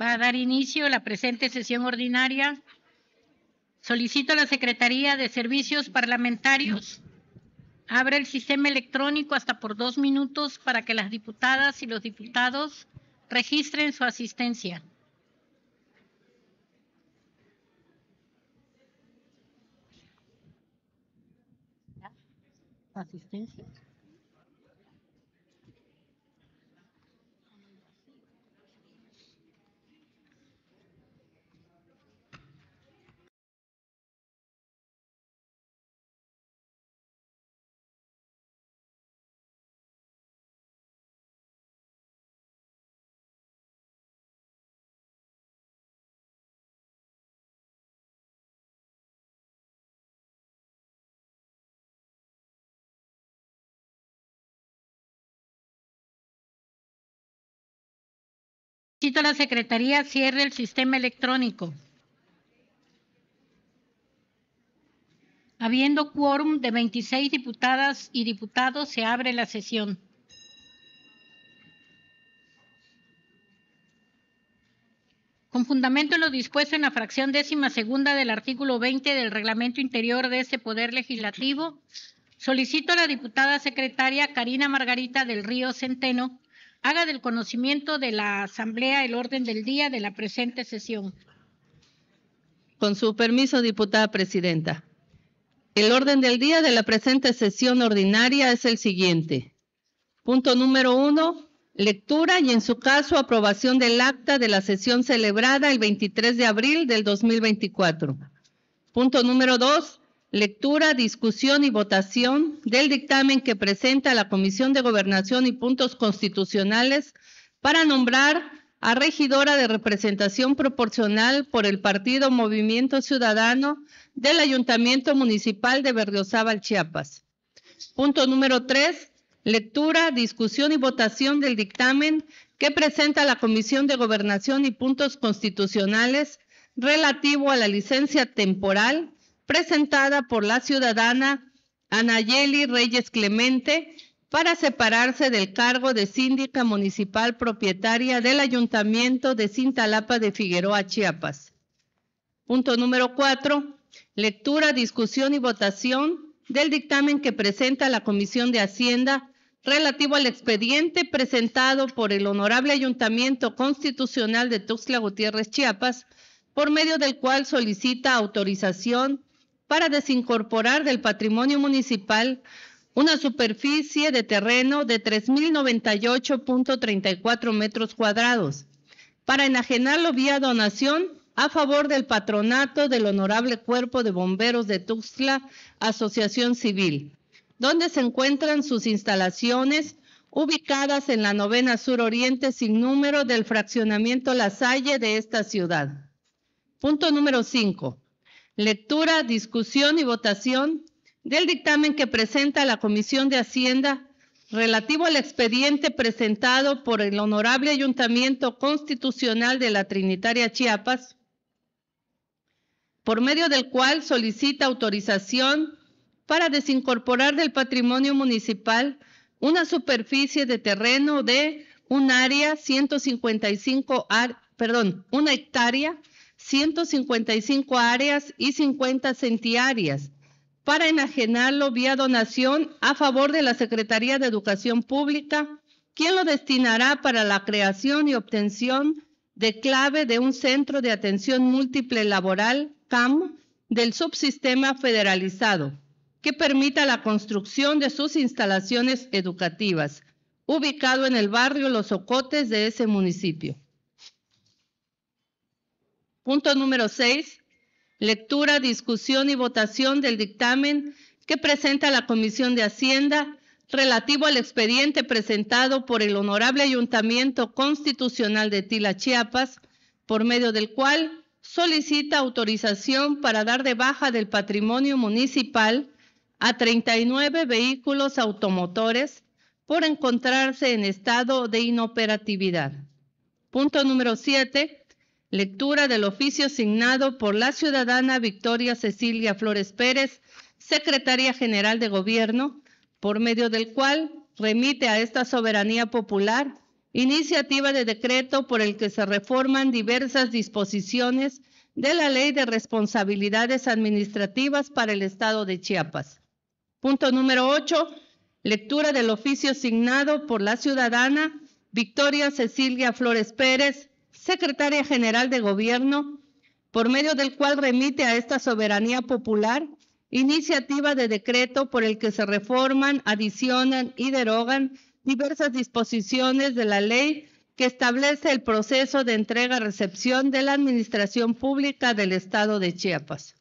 Va a dar inicio la presente sesión ordinaria. Solicito a la Secretaría de Servicios Parlamentarios abra el sistema electrónico hasta por dos minutos para que las diputadas y los diputados registren su asistencia. Asistencia. Solicito a la Secretaría cierre el sistema electrónico. Habiendo quórum de 26 diputadas y diputados, se abre la sesión. Con fundamento en lo dispuesto en la fracción décima segunda del artículo 20 del reglamento interior de este Poder Legislativo, solicito a la diputada secretaria Karina Margarita del Río Centeno haga del conocimiento de la Asamblea el orden del día de la presente sesión. Con su permiso, diputada presidenta. El orden del día de la presente sesión ordinaria es el siguiente. Punto número uno, lectura y en su caso aprobación del acta de la sesión celebrada el 23 de abril del 2024. Punto número dos, lectura, discusión y votación del dictamen que presenta la Comisión de Gobernación y Puntos Constitucionales para nombrar a regidora de representación proporcional por el Partido Movimiento Ciudadano del Ayuntamiento Municipal de Berriozábal, Chiapas. Punto número 3. Lectura, discusión y votación del dictamen que presenta la Comisión de Gobernación y Puntos Constitucionales relativo a la licencia temporal presentada por la ciudadana Anayeli Reyes Clemente para separarse del cargo de síndica municipal propietaria del Ayuntamiento de Cintalapa de Figueroa, Chiapas. Punto número cuatro. Lectura, discusión y votación del dictamen que presenta la Comisión de Hacienda relativo al expediente presentado por el Honorable Ayuntamiento Constitucional de Tuxtla Gutiérrez, Chiapas, por medio del cual solicita autorización para desincorporar del patrimonio municipal una superficie de terreno de 3.098.34 metros cuadrados, para enajenarlo vía donación a favor del patronato del Honorable Cuerpo de Bomberos de Tuxtla, Asociación Civil, donde se encuentran sus instalaciones ubicadas en la novena sur oriente sin número del fraccionamiento La Salle de esta ciudad. Punto número 5 lectura, discusión y votación del dictamen que presenta la Comisión de Hacienda relativo al expediente presentado por el Honorable Ayuntamiento Constitucional de la Trinitaria Chiapas, por medio del cual solicita autorización para desincorporar del patrimonio municipal una superficie de terreno de un área 155, ar, perdón, una hectárea 155 áreas y 50 centiáreas para enajenarlo vía donación a favor de la Secretaría de Educación Pública, quien lo destinará para la creación y obtención de clave de un centro de atención múltiple laboral, CAM, del subsistema federalizado, que permita la construcción de sus instalaciones educativas, ubicado en el barrio Los Ocotes de ese municipio. Punto número 6. Lectura, discusión y votación del dictamen que presenta la Comisión de Hacienda relativo al expediente presentado por el Honorable Ayuntamiento Constitucional de Tila, Chiapas, por medio del cual solicita autorización para dar de baja del patrimonio municipal a 39 vehículos automotores por encontrarse en estado de inoperatividad. Punto número 7. Lectura del oficio signado por la ciudadana Victoria Cecilia Flores Pérez, secretaria general de Gobierno, por medio del cual remite a esta soberanía popular iniciativa de decreto por el que se reforman diversas disposiciones de la Ley de Responsabilidades Administrativas para el Estado de Chiapas. Punto número 8. Lectura del oficio signado por la ciudadana Victoria Cecilia Flores Pérez, secretaria general de Gobierno, por medio del cual remite a esta soberanía popular iniciativa de decreto por el que se reforman, adicionan y derogan diversas disposiciones de la ley que establece el proceso de entrega-recepción de la Administración Pública del Estado de Chiapas.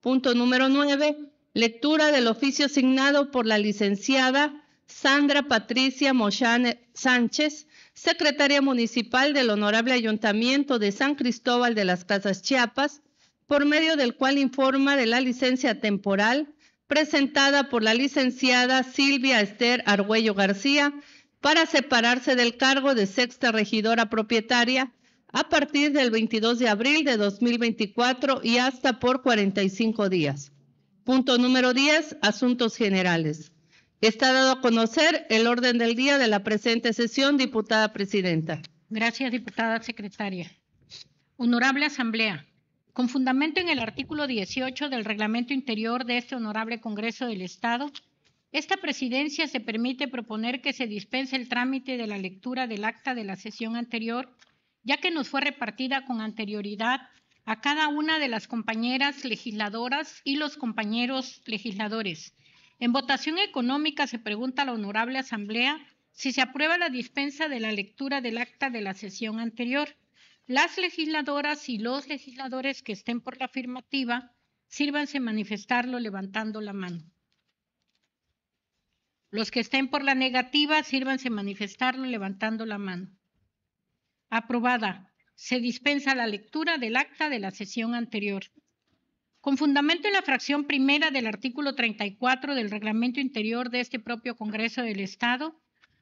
Punto número nueve. Lectura del oficio asignado por la licenciada Sandra Patricia Mochán Sánchez, secretaria municipal del Honorable Ayuntamiento de San Cristóbal de las Casas Chiapas, por medio del cual informa de la licencia temporal presentada por la licenciada Silvia Esther Argüello García para separarse del cargo de sexta regidora propietaria a partir del 22 de abril de 2024 y hasta por 45 días. Punto número 10, asuntos generales. Está dado a conocer el orden del día de la presente sesión, diputada presidenta. Gracias, diputada secretaria. Honorable Asamblea, con fundamento en el artículo 18 del reglamento interior de este honorable Congreso del Estado, esta presidencia se permite proponer que se dispense el trámite de la lectura del acta de la sesión anterior, ya que nos fue repartida con anterioridad a cada una de las compañeras legisladoras y los compañeros legisladores en votación económica se pregunta a la Honorable Asamblea si se aprueba la dispensa de la lectura del acta de la sesión anterior. Las legisladoras y los legisladores que estén por la afirmativa, sírvanse manifestarlo levantando la mano. Los que estén por la negativa, sírvanse manifestarlo levantando la mano. Aprobada. Se dispensa la lectura del acta de la sesión anterior con fundamento en la fracción primera del artículo 34 del reglamento interior de este propio Congreso del Estado,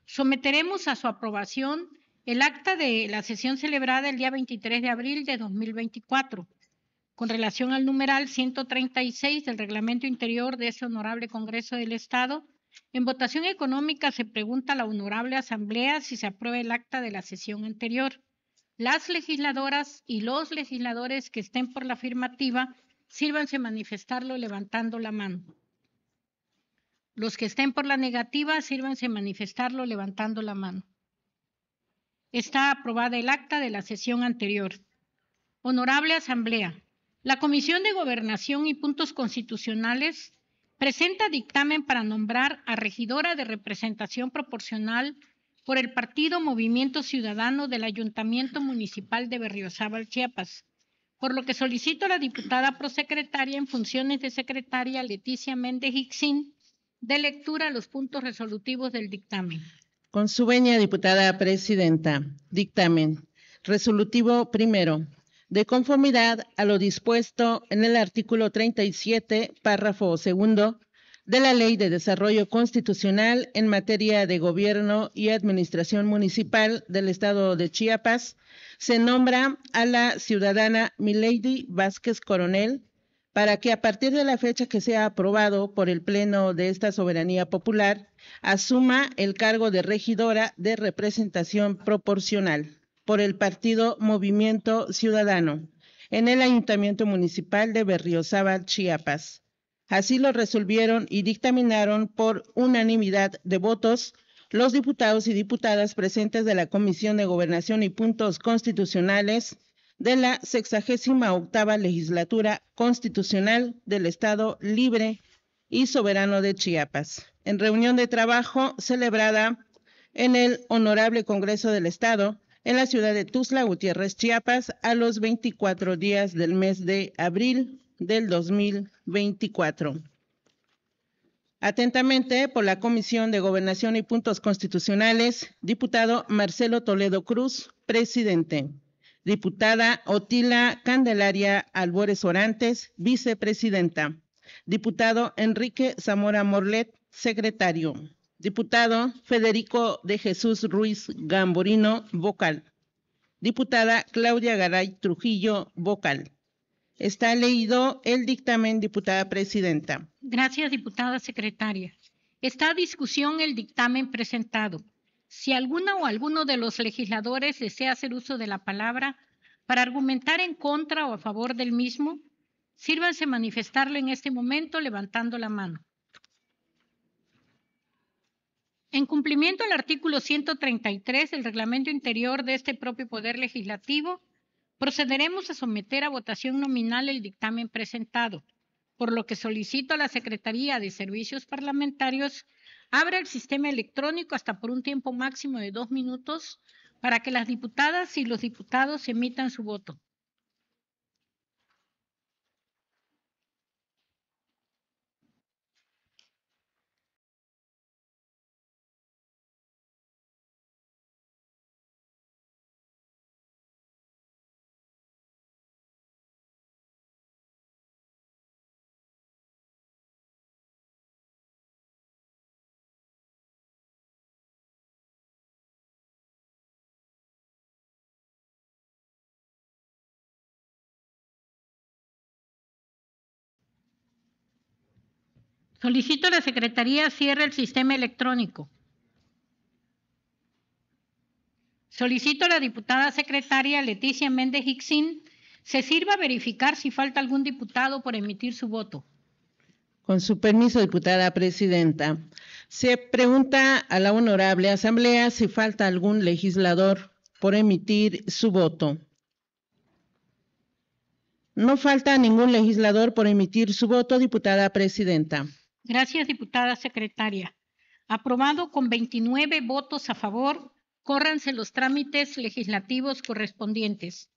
someteremos a su aprobación el acta de la sesión celebrada el día 23 de abril de 2024, con relación al numeral 136 del reglamento interior de este honorable Congreso del Estado. En votación económica se pregunta a la honorable Asamblea si se aprueba el acta de la sesión anterior. Las legisladoras y los legisladores que estén por la afirmativa sírvanse manifestarlo levantando la mano. Los que estén por la negativa, sírvanse manifestarlo levantando la mano. Está aprobada el acta de la sesión anterior. Honorable Asamblea, la Comisión de Gobernación y Puntos Constitucionales presenta dictamen para nombrar a regidora de representación proporcional por el Partido Movimiento Ciudadano del Ayuntamiento Municipal de Berriozábal, Chiapas, por lo que solicito a la diputada prosecretaria en funciones de secretaria Leticia Méndez Hixin de lectura a los puntos resolutivos del dictamen. Con su venia, diputada presidenta. Dictamen. Resolutivo primero. De conformidad a lo dispuesto en el artículo 37, párrafo segundo de la Ley de Desarrollo Constitucional en materia de Gobierno y Administración Municipal del Estado de Chiapas, se nombra a la ciudadana Milady Vázquez Coronel para que a partir de la fecha que sea aprobado por el Pleno de esta soberanía popular, asuma el cargo de regidora de representación proporcional por el partido Movimiento Ciudadano en el Ayuntamiento Municipal de Berriozábal, Chiapas. Así lo resolvieron y dictaminaron por unanimidad de votos los diputados y diputadas presentes de la Comisión de Gobernación y Puntos Constitucionales de la 68 octava legislatura constitucional del Estado Libre y Soberano de Chiapas. En reunión de trabajo celebrada en el Honorable Congreso del Estado, en la ciudad de Tuzla, Gutiérrez, Chiapas, a los 24 días del mes de abril del 2024. Atentamente, por la Comisión de Gobernación y Puntos Constitucionales, diputado Marcelo Toledo Cruz, presidente. Diputada Otila Candelaria Albores Orantes, vicepresidenta. Diputado Enrique Zamora Morlet, secretario. Diputado Federico de Jesús Ruiz Gamborino, vocal. Diputada Claudia Garay Trujillo, vocal. Está leído el dictamen, diputada presidenta. Gracias, diputada secretaria. Está a discusión el dictamen presentado. Si alguna o alguno de los legisladores desea hacer uso de la palabra para argumentar en contra o a favor del mismo, sírvanse manifestarlo en este momento levantando la mano. En cumplimiento al artículo 133 del reglamento interior de este propio Poder Legislativo, Procederemos a someter a votación nominal el dictamen presentado, por lo que solicito a la Secretaría de Servicios Parlamentarios abra el sistema electrónico hasta por un tiempo máximo de dos minutos para que las diputadas y los diputados emitan su voto. Solicito a la Secretaría cierre el sistema electrónico. Solicito a la diputada secretaria Leticia Méndez Hixin, se sirva a verificar si falta algún diputado por emitir su voto. Con su permiso, diputada presidenta. Se pregunta a la honorable asamblea si falta algún legislador por emitir su voto. No falta ningún legislador por emitir su voto, diputada presidenta. Gracias, diputada secretaria. Aprobado con 29 votos a favor, córranse los trámites legislativos correspondientes.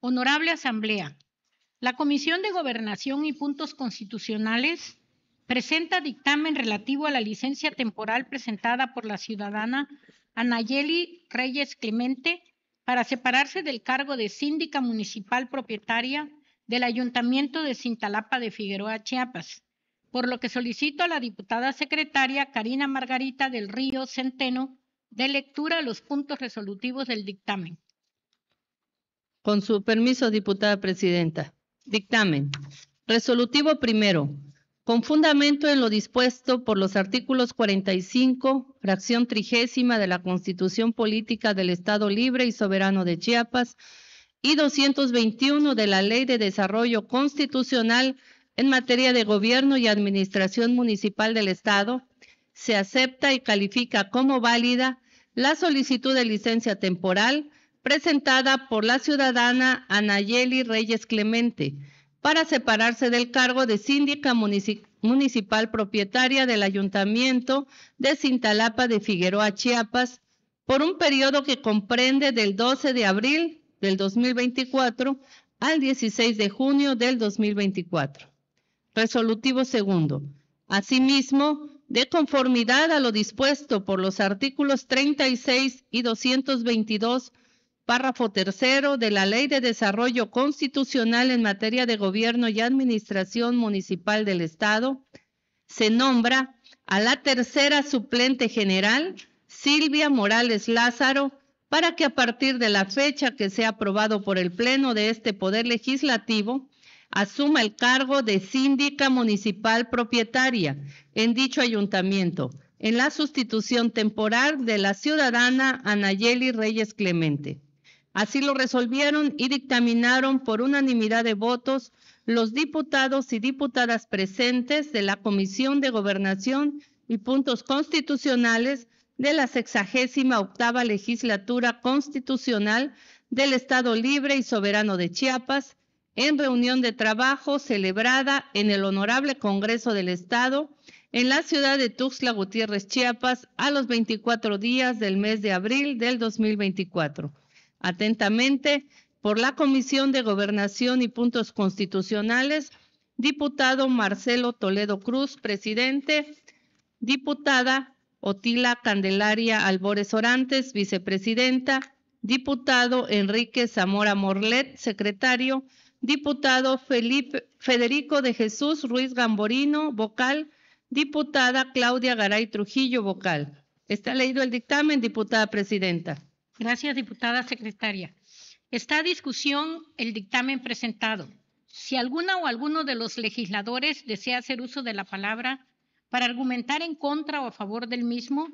Honorable Asamblea, la Comisión de Gobernación y Puntos Constitucionales presenta dictamen relativo a la licencia temporal presentada por la ciudadana Anayeli Reyes Clemente para separarse del cargo de síndica municipal propietaria del Ayuntamiento de Cintalapa de Figueroa, Chiapas por lo que solicito a la diputada secretaria Karina Margarita del Río Centeno de lectura a los puntos resolutivos del dictamen. Con su permiso, diputada presidenta. Dictamen. Resolutivo primero. Con fundamento en lo dispuesto por los artículos 45, fracción trigésima de la Constitución Política del Estado Libre y Soberano de Chiapas y 221 de la Ley de Desarrollo Constitucional en materia de gobierno y administración municipal del Estado, se acepta y califica como válida la solicitud de licencia temporal presentada por la ciudadana Anayeli Reyes Clemente para separarse del cargo de síndica municipal propietaria del ayuntamiento de Cintalapa de Figueroa, Chiapas, por un periodo que comprende del 12 de abril del 2024 al 16 de junio del 2024. Resolutivo segundo. Asimismo, de conformidad a lo dispuesto por los artículos 36 y 222, párrafo tercero de la Ley de Desarrollo Constitucional en materia de gobierno y administración municipal del Estado, se nombra a la tercera suplente general, Silvia Morales Lázaro, para que a partir de la fecha que sea aprobado por el Pleno de este Poder Legislativo, asuma el cargo de síndica municipal propietaria en dicho ayuntamiento, en la sustitución temporal de la ciudadana Anayeli Reyes Clemente. Así lo resolvieron y dictaminaron por unanimidad de votos los diputados y diputadas presentes de la Comisión de Gobernación y Puntos Constitucionales de la 68 octava legislatura constitucional del Estado Libre y Soberano de Chiapas en reunión de trabajo celebrada en el Honorable Congreso del Estado en la ciudad de Tuxtla Gutiérrez, Chiapas, a los 24 días del mes de abril del 2024. Atentamente, por la Comisión de Gobernación y Puntos Constitucionales, diputado Marcelo Toledo Cruz, presidente, diputada Otila Candelaria Albores Orantes, vicepresidenta, diputado Enrique Zamora Morlet, secretario, diputado Felipe, Federico de Jesús Ruiz Gamborino, vocal, diputada Claudia Garay Trujillo, vocal. Está leído el dictamen, diputada presidenta. Gracias, diputada secretaria. Está a discusión el dictamen presentado. Si alguna o alguno de los legisladores desea hacer uso de la palabra para argumentar en contra o a favor del mismo,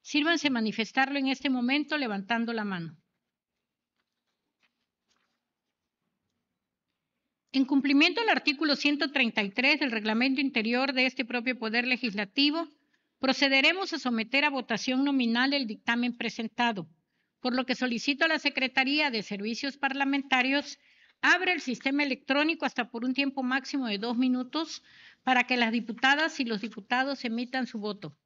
sírvanse manifestarlo en este momento levantando la mano. En cumplimiento al artículo 133 del reglamento interior de este propio Poder Legislativo, procederemos a someter a votación nominal el dictamen presentado, por lo que solicito a la Secretaría de Servicios Parlamentarios abra el sistema electrónico hasta por un tiempo máximo de dos minutos para que las diputadas y los diputados emitan su voto.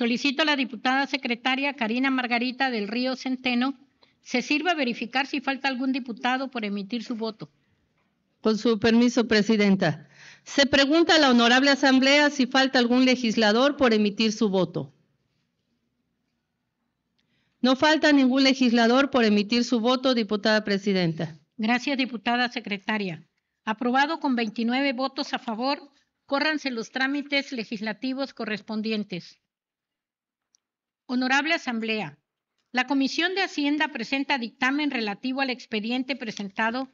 Solicito a la diputada secretaria Karina Margarita del Río Centeno se sirva a verificar si falta algún diputado por emitir su voto. Con su permiso, Presidenta. Se pregunta a la Honorable Asamblea si falta algún legislador por emitir su voto. No falta ningún legislador por emitir su voto, diputada presidenta. Gracias, diputada secretaria. Aprobado con 29 votos a favor, córranse los trámites legislativos correspondientes. Honorable Asamblea, la Comisión de Hacienda presenta dictamen relativo al expediente presentado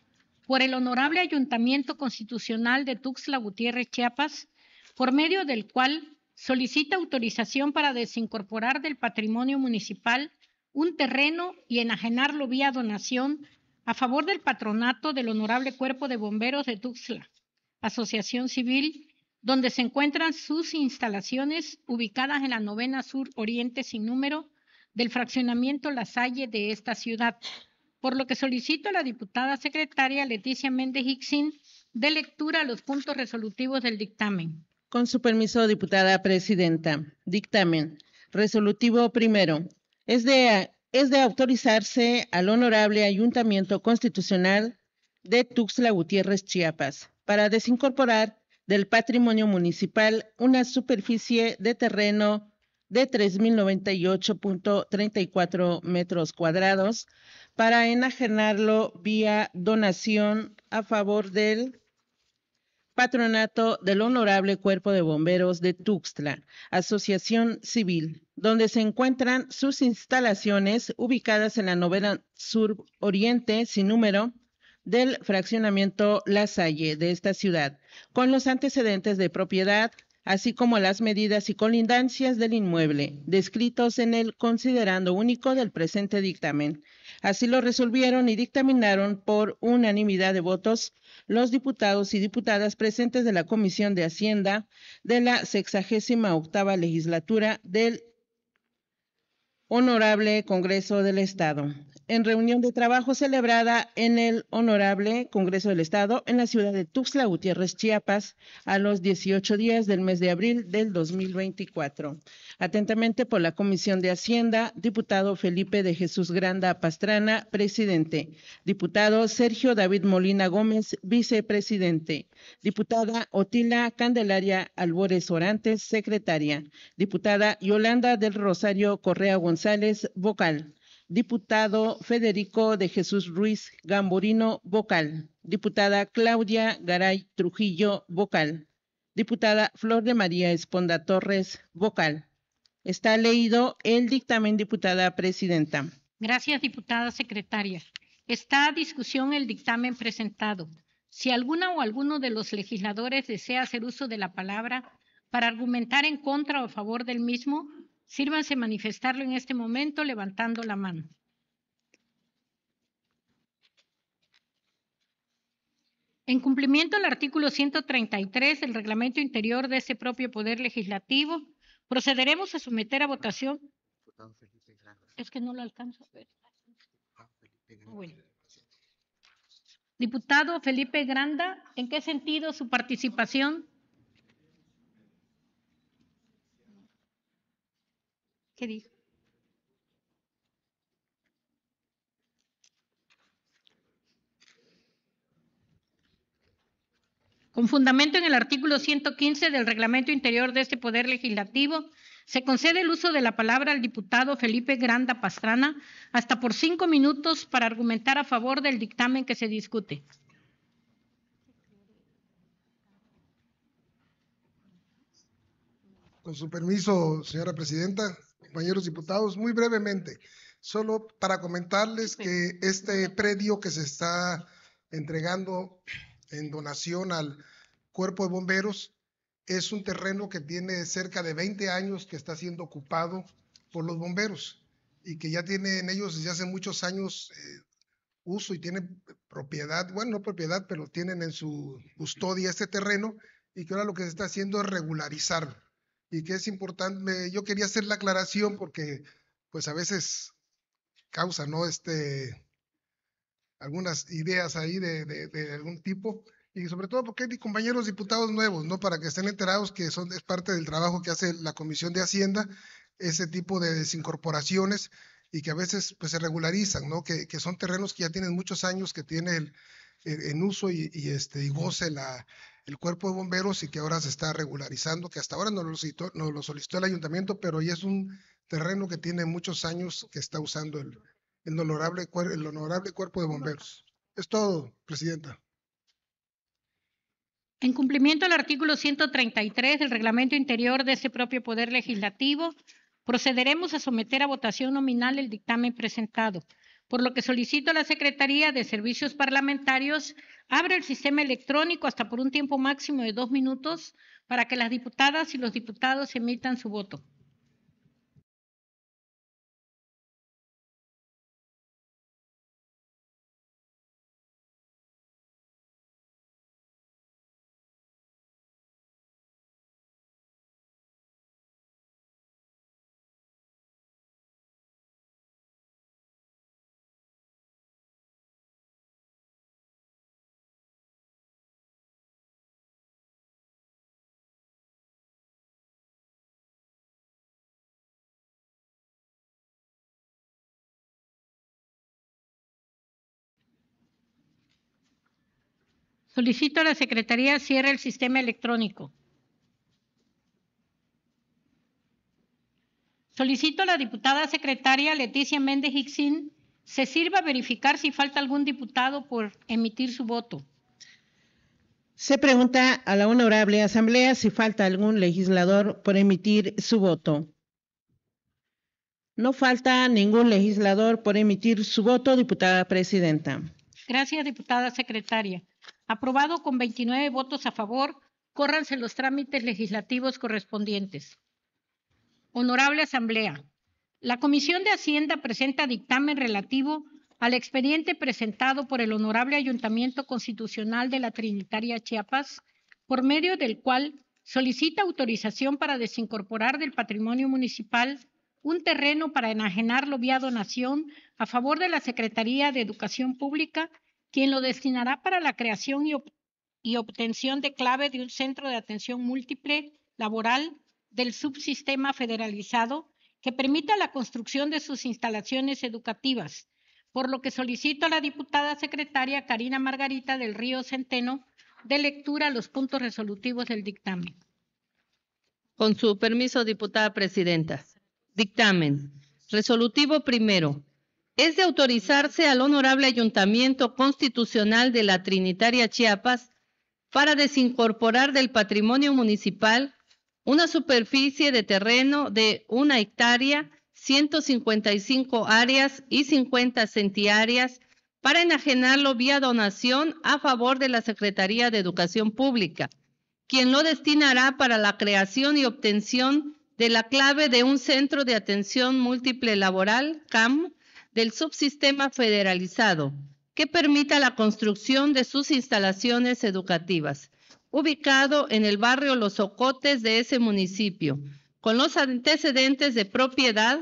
por el Honorable Ayuntamiento Constitucional de Tuxtla Gutiérrez, Chiapas, por medio del cual solicita autorización para desincorporar del patrimonio municipal un terreno y enajenarlo vía donación a favor del patronato del Honorable Cuerpo de Bomberos de Tuxtla, Asociación Civil donde se encuentran sus instalaciones ubicadas en la novena sur oriente sin número del fraccionamiento La Salle de esta ciudad, por lo que solicito a la diputada secretaria Leticia Méndez Hixin de lectura a los puntos resolutivos del dictamen. Con su permiso, diputada presidenta. Dictamen. Resolutivo primero. Es de, es de autorizarse al honorable Ayuntamiento Constitucional de Tuxtla Gutiérrez, Chiapas, para desincorporar del patrimonio municipal una superficie de terreno de 3.098.34 metros cuadrados para enajenarlo vía donación a favor del patronato del Honorable Cuerpo de Bomberos de Tuxtla, Asociación Civil, donde se encuentran sus instalaciones ubicadas en la novena sur oriente sin número del fraccionamiento La Salle de esta ciudad, con los antecedentes de propiedad, así como las medidas y colindancias del inmueble, descritos en el considerando único del presente dictamen. Así lo resolvieron y dictaminaron por unanimidad de votos los diputados y diputadas presentes de la Comisión de Hacienda de la sexagésima octava legislatura del Honorable Congreso del Estado. En reunión de trabajo celebrada en el Honorable Congreso del Estado en la ciudad de Tuxtla Gutiérrez, Chiapas, a los 18 días del mes de abril del 2024. Atentamente por la Comisión de Hacienda, diputado Felipe de Jesús Granda Pastrana, presidente. Diputado Sergio David Molina Gómez, vicepresidente. Diputada Otila Candelaria Albores Orantes, secretaria. Diputada Yolanda del Rosario Correa González González, vocal. Diputado Federico de Jesús Ruiz Gamborino, vocal. Diputada Claudia Garay Trujillo, vocal. Diputada Flor de María Esponda Torres, vocal. Está leído el dictamen, diputada presidenta. Gracias, diputada secretaria. Está a discusión el dictamen presentado. Si alguna o alguno de los legisladores desea hacer uso de la palabra para argumentar en contra o a favor del mismo, Sírvanse manifestarlo en este momento levantando la mano. En cumplimiento al artículo 133 del reglamento interior de ese propio Poder Legislativo, procederemos a someter a votación. Es que no lo alcanzo a ver. Diputado Felipe Granda, ¿en qué sentido su participación? ¿Qué dijo? Con fundamento en el artículo 115 del reglamento interior de este Poder Legislativo, se concede el uso de la palabra al diputado Felipe Granda Pastrana hasta por cinco minutos para argumentar a favor del dictamen que se discute. Con su permiso, señora presidenta, compañeros diputados, muy brevemente, solo para comentarles que este predio que se está entregando en donación al cuerpo de bomberos es un terreno que tiene cerca de 20 años que está siendo ocupado por los bomberos y que ya tienen ellos desde hace muchos años eh, uso y tienen propiedad, bueno, no propiedad, pero tienen en su custodia este terreno y que ahora lo que se está haciendo es regularizarlo y que es importante. Yo quería hacer la aclaración porque, pues a veces causa, ¿no? Este, algunas ideas ahí de, algún tipo y sobre todo porque hay compañeros diputados nuevos, ¿no? Para que estén enterados que son, es parte del trabajo que hace la Comisión de Hacienda, ese tipo de desincorporaciones y que a veces pues se regularizan, ¿no? Que, son terrenos que ya tienen muchos años que tienen e, en uso y este, y goce la, el cuerpo de bomberos y que ahora se está regularizando, que hasta ahora no lo, no lo solicitó el ayuntamiento, pero ya es un terreno que tiene muchos años que está usando el, el honorable, el honorable cuerpo de bomberos. Es todo, Presidenta. En cumplimiento al artículo 133 del reglamento interior de ese propio Poder Legislativo, procederemos a someter a votación nominal el dictamen presentado por lo que solicito a la Secretaría de Servicios Parlamentarios abra el sistema electrónico hasta por un tiempo máximo de dos minutos para que las diputadas y los diputados emitan su voto. Solicito a la Secretaría cierre el sistema electrónico. Solicito a la diputada secretaria Leticia Méndez Hixin se sirva a verificar si falta algún diputado por emitir su voto. Se pregunta a la honorable asamblea si falta algún legislador por emitir su voto. No falta ningún legislador por emitir su voto, diputada presidenta. Gracias, diputada secretaria aprobado con 29 votos a favor, córranse los trámites legislativos correspondientes. Honorable Asamblea, la Comisión de Hacienda presenta dictamen relativo al expediente presentado por el Honorable Ayuntamiento Constitucional de la Trinitaria Chiapas, por medio del cual solicita autorización para desincorporar del patrimonio municipal un terreno para enajenarlo vía donación a favor de la Secretaría de Educación Pública quien lo destinará para la creación y, obtención de clave de un centro de atención múltiple laboral del subsistema federalizado que permita la construcción de sus instalaciones educativas, por lo que solicito a la diputada secretaria Karina Margarita del Río Centeno de lectura a los puntos resolutivos del dictamen. Con su permiso, diputada presidenta. Dictamen. Resolutivo primero es de autorizarse al Honorable Ayuntamiento Constitucional de la Trinitaria Chiapas para desincorporar del patrimonio municipal una superficie de terreno de una hectárea, 155 áreas y 50 centiáreas para enajenarlo vía donación a favor de la Secretaría de Educación Pública, quien lo destinará para la creación y obtención de la clave de un centro de atención múltiple laboral, CAM, del subsistema federalizado que permita la construcción de sus instalaciones educativas, ubicado en el barrio Los Ocotes de ese municipio, con los antecedentes de propiedad,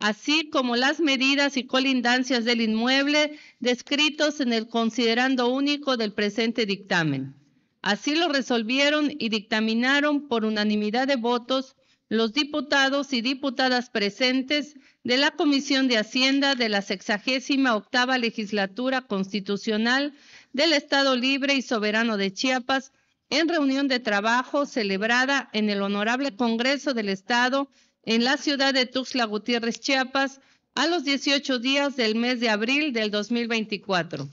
así como las medidas y colindancias del inmueble descritos en el considerando único del presente dictamen. Así lo resolvieron y dictaminaron por unanimidad de votos los diputados y diputadas presentes de la Comisión de Hacienda de la 68 octava legislatura constitucional del Estado Libre y Soberano de Chiapas en reunión de trabajo celebrada en el Honorable Congreso del Estado en la ciudad de Tuxtla Gutiérrez, Chiapas, a los 18 días del mes de abril del 2024.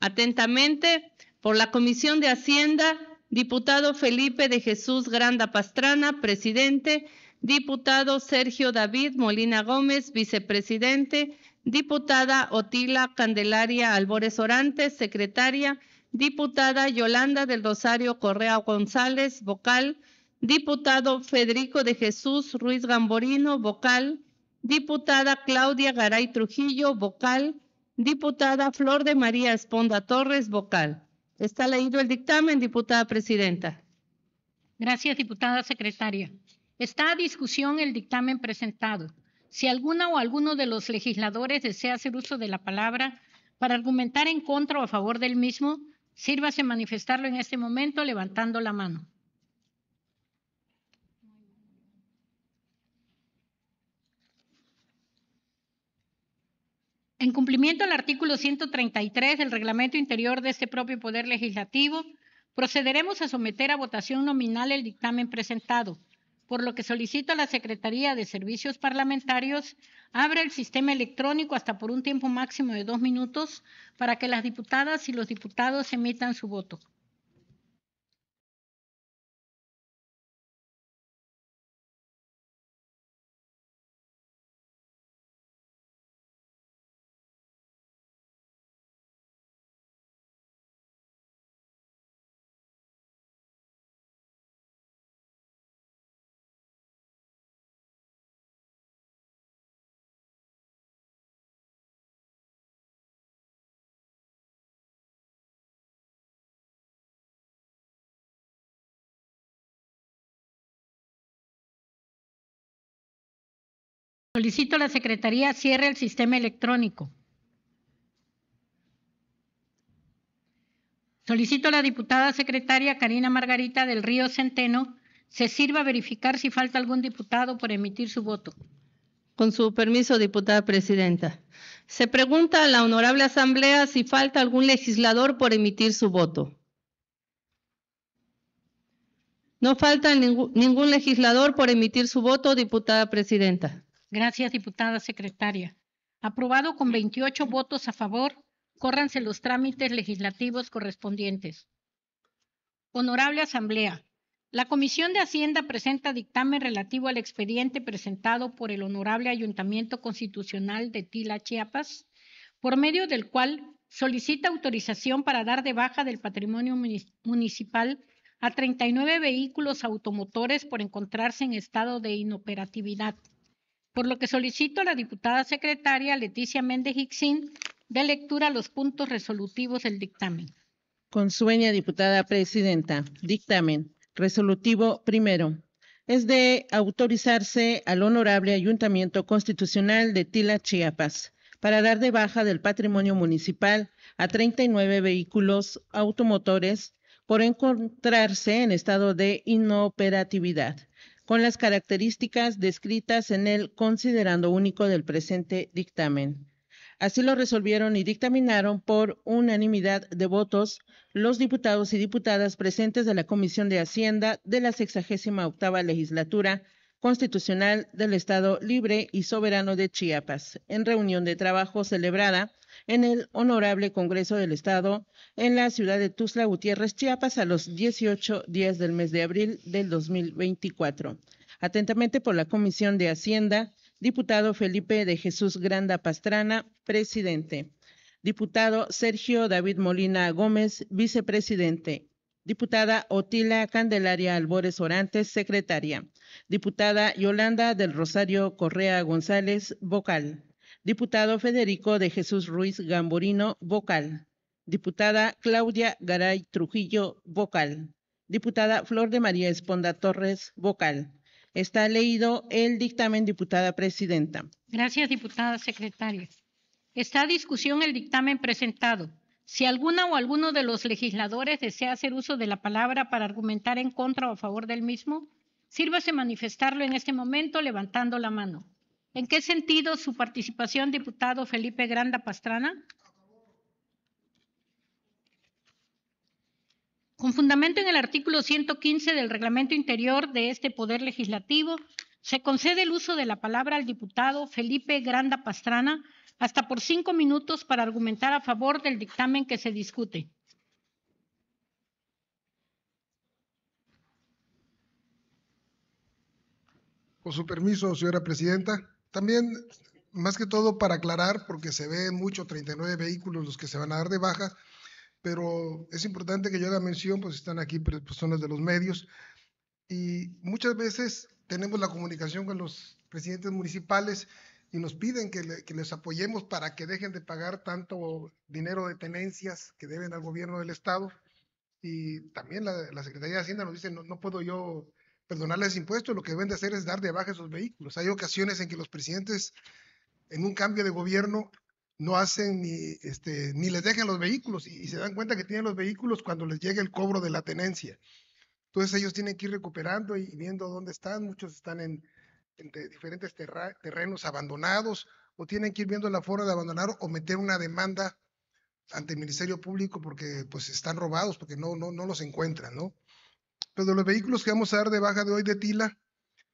Atentamente, por la Comisión de Hacienda, diputado Felipe de Jesús Granda Pastrana, presidente, diputado Sergio David Molina Gómez, vicepresidente, diputada Otila Candelaria Albores Orantes, secretaria, diputada Yolanda del Rosario Correa González, vocal, diputado Federico de Jesús Ruiz Gamborino, vocal, diputada Claudia Garay Trujillo, vocal, diputada Flor de María Esponda Torres, vocal. ¿Está leído el dictamen, diputada presidenta? Gracias, diputada secretaria. Está a discusión el dictamen presentado. Si alguna o alguno de los legisladores desea hacer uso de la palabra para argumentar en contra o a favor del mismo, sírvase manifestarlo en este momento levantando la mano. En cumplimiento al artículo 133 del reglamento interior de este propio Poder Legislativo, procederemos a someter a votación nominal el dictamen presentado, por lo que solicito a la Secretaría de Servicios Parlamentarios abra el sistema electrónico hasta por un tiempo máximo de dos minutos para que las diputadas y los diputados emitan su voto. Solicito a la Secretaría cierre el sistema electrónico. Solicito a la diputada secretaria Karina Margarita del Río Centeno se sirva a verificar si falta algún diputado por emitir su voto. Con su permiso, diputada presidenta. Se pregunta a la honorable asamblea si falta algún legislador por emitir su voto. No falta ningún legislador por emitir su voto, diputada presidenta. Gracias, diputada secretaria. Aprobado con 28 votos a favor, córranse los trámites legislativos correspondientes. Honorable Asamblea, la Comisión de Hacienda presenta dictamen relativo al expediente presentado por el Honorable Ayuntamiento Constitucional de Tila, Chiapas, por medio del cual solicita autorización para dar de baja del patrimonio municipal a 39 vehículos automotores por encontrarse en estado de inoperatividad por lo que solicito a la diputada secretaria Leticia Méndez Hixin de lectura a los puntos resolutivos del dictamen. Consueña, diputada presidenta. Dictamen. Resolutivo primero. Es de autorizarse al Honorable Ayuntamiento Constitucional de Tila, Chiapas, para dar de baja del patrimonio municipal a 39 vehículos automotores por encontrarse en estado de inoperatividad con las características descritas en el considerando único del presente dictamen. Así lo resolvieron y dictaminaron por unanimidad de votos los diputados y diputadas presentes de la Comisión de Hacienda de la 68 legislatura constitucional del Estado Libre y Soberano de Chiapas, en reunión de trabajo celebrada en el Honorable Congreso del Estado en la ciudad de Tuzla Gutiérrez, Chiapas, a los 18 días del mes de abril del 2024. Atentamente por la Comisión de Hacienda, diputado Felipe de Jesús Granda Pastrana, presidente. Diputado Sergio David Molina Gómez, vicepresidente. Diputada Otila Candelaria Albores Orantes, secretaria. Diputada Yolanda del Rosario Correa González, vocal diputado Federico de Jesús Ruiz Gamborino, vocal, diputada Claudia Garay Trujillo, vocal, diputada Flor de María Esponda Torres, vocal. Está leído el dictamen, diputada presidenta. Gracias, diputada secretaria. Está a discusión el dictamen presentado. Si alguna o alguno de los legisladores desea hacer uso de la palabra para argumentar en contra o a favor del mismo, sírvase manifestarlo en este momento levantando la mano. ¿En qué sentido su participación, diputado Felipe Granda Pastrana? Con fundamento en el artículo 115 del reglamento interior de este Poder Legislativo, se concede el uso de la palabra al diputado Felipe Granda Pastrana hasta por cinco minutos para argumentar a favor del dictamen que se discute. Con su permiso, señora presidenta. También, más que todo para aclarar, porque se ve mucho, 39 vehículos los que se van a dar de baja, pero es importante que yo haga mención, pues están aquí personas pues, de los medios, y muchas veces tenemos la comunicación con los presidentes municipales y nos piden que, que les apoyemos para que dejen de pagar tanto dinero de tenencias que deben al gobierno del Estado. Y también la, la Secretaría de Hacienda nos dice, no, no puedo yo perdonarles impuestos, lo que deben de hacer es dar de baja esos vehículos. Hay ocasiones en que los presidentes, en un cambio de gobierno, no hacen ni, este, ni les dejan los vehículos y, se dan cuenta que tienen los vehículos cuando les llega el cobro de la tenencia. Entonces ellos tienen que ir recuperando y viendo dónde están. Muchos están en, diferentes terrenos abandonados o tienen que ir viendo la forma de abandonar o meter una demanda ante el Ministerio Público porque pues están robados, porque no, no, no los encuentran, ¿no? Pero los vehículos que vamos a dar de baja de hoy de Tila,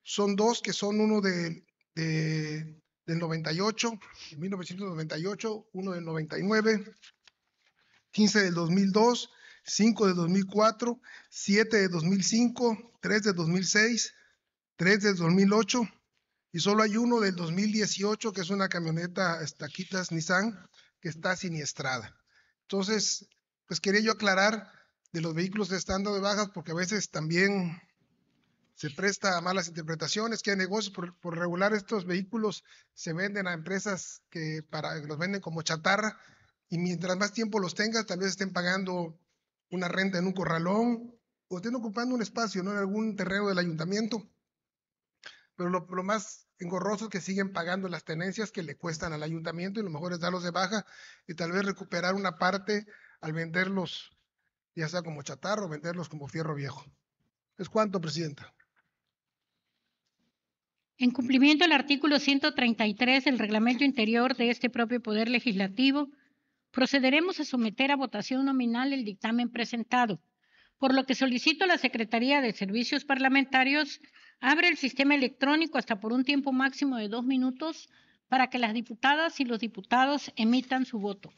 son dos, que son uno del 98, 1998, uno del 99, 15 del 2002, 5 del 2004, 7 del 2005, 3 del 2006, 3 del 2008 y solo hay uno del 2018 que es una camioneta Taquitas Nissan que está siniestrada. Entonces, pues quería yo aclarar de los vehículos de están de bajas porque a veces también se presta a malas interpretaciones, que hay negocios por, regular estos vehículos se venden a empresas que para los venden como chatarra y mientras más tiempo los tengas tal vez estén pagando una renta en un corralón o estén ocupando un espacio ¿no? en algún terreno del ayuntamiento. Pero lo, lo más engorroso es que siguen pagando las tenencias que le cuestan al ayuntamiento y lo mejor es darlos de baja y tal vez recuperar una parte al venderlos ya sea como chatarro, venderlos como fierro viejo. ¿Es cuánto, Presidenta? En cumplimiento del artículo 133 del reglamento interior de este propio Poder Legislativo, procederemos a someter a votación nominal el dictamen presentado, por lo que solicito a la Secretaría de Servicios Parlamentarios abre el sistema electrónico hasta por un tiempo máximo de dos minutos para que las diputadas y los diputados emitan su voto.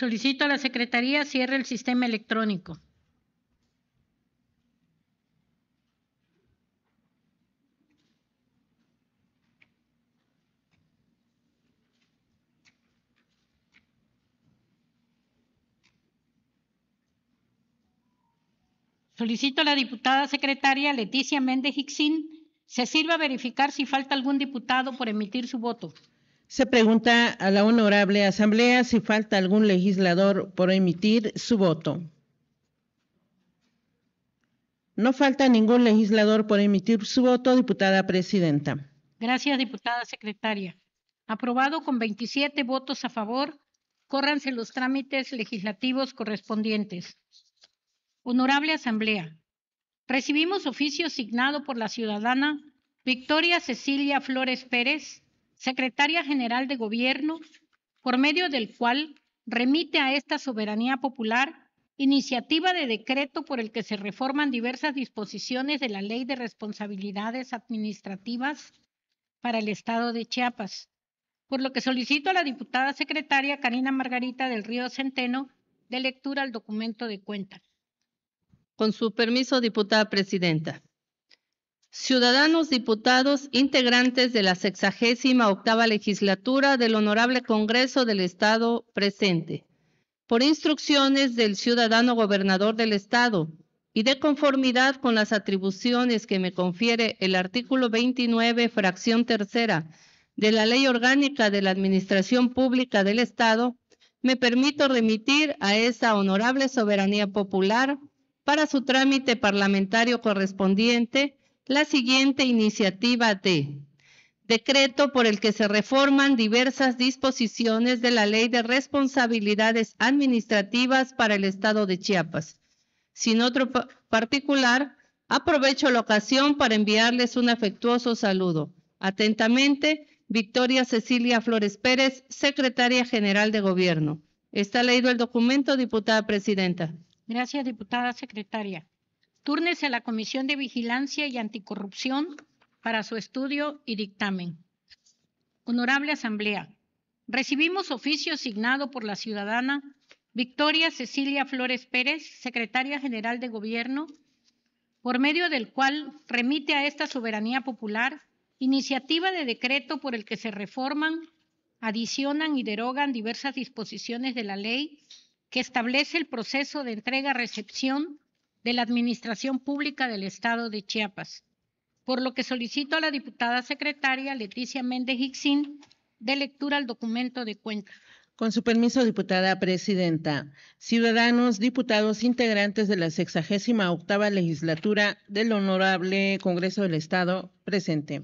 Solicito a la Secretaría cierre el sistema electrónico. Solicito a la diputada secretaria Leticia Méndez Hixín se sirva a verificar si falta algún diputado por emitir su voto. Se pregunta a la honorable asamblea si falta algún legislador por emitir su voto. No falta ningún legislador por emitir su voto, diputada presidenta. Gracias, diputada secretaria. Aprobado con 27 votos a favor, córranse los trámites legislativos correspondientes. Honorable Asamblea, recibimos oficio asignado por la ciudadana Victoria Cecilia Flores Pérez secretaria general de gobierno, por medio del cual remite a esta soberanía popular iniciativa de decreto por el que se reforman diversas disposiciones de la Ley de Responsabilidades Administrativas para el Estado de Chiapas, por lo que solicito a la diputada secretaria Karina Margarita del Río Centeno de lectura al documento de cuenta. Con su permiso, diputada presidenta ciudadanos diputados integrantes de la sexagésima octava legislatura del Honorable Congreso del Estado presente. Por instrucciones del ciudadano gobernador del Estado y de conformidad con las atribuciones que me confiere el artículo 29, fracción tercera de la Ley Orgánica de la Administración Pública del Estado, me permito remitir a esa honorable soberanía popular para su trámite parlamentario correspondiente la siguiente iniciativa de decreto por el que se reforman diversas disposiciones de la Ley de Responsabilidades Administrativas para el Estado de Chiapas. Sin otro particular, aprovecho la ocasión para enviarles un afectuoso saludo. Atentamente, Victoria Cecilia Flores Pérez, Secretaria General de Gobierno. Está leído el documento, diputada presidenta. Gracias, diputada secretaria. Túrnese a la Comisión de Vigilancia y Anticorrupción para su estudio y dictamen. Honorable Asamblea, recibimos oficio asignado por la ciudadana Victoria Cecilia Flores Pérez, secretaria general de Gobierno, por medio del cual remite a esta soberanía popular iniciativa de decreto por el que se reforman, adicionan y derogan diversas disposiciones de la ley que establece el proceso de entrega-recepción de la Administración Pública del Estado de Chiapas, por lo que solicito a la diputada secretaria Leticia Méndez Hixin de lectura al documento de cuenta. Con su permiso, diputada presidenta, ciudadanos, diputados, integrantes de la sexagésima octava legislatura del Honorable Congreso del Estado presente.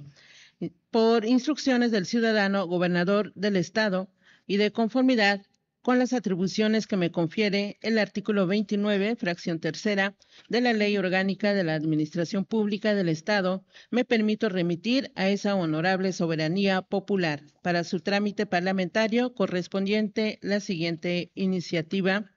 Por instrucciones del ciudadano gobernador del Estado y de conformidad con las atribuciones que me confiere el artículo 29, fracción tercera, de la Ley Orgánica de la Administración Pública del Estado, me permito remitir a esa honorable soberanía popular para su trámite parlamentario correspondiente la siguiente iniciativa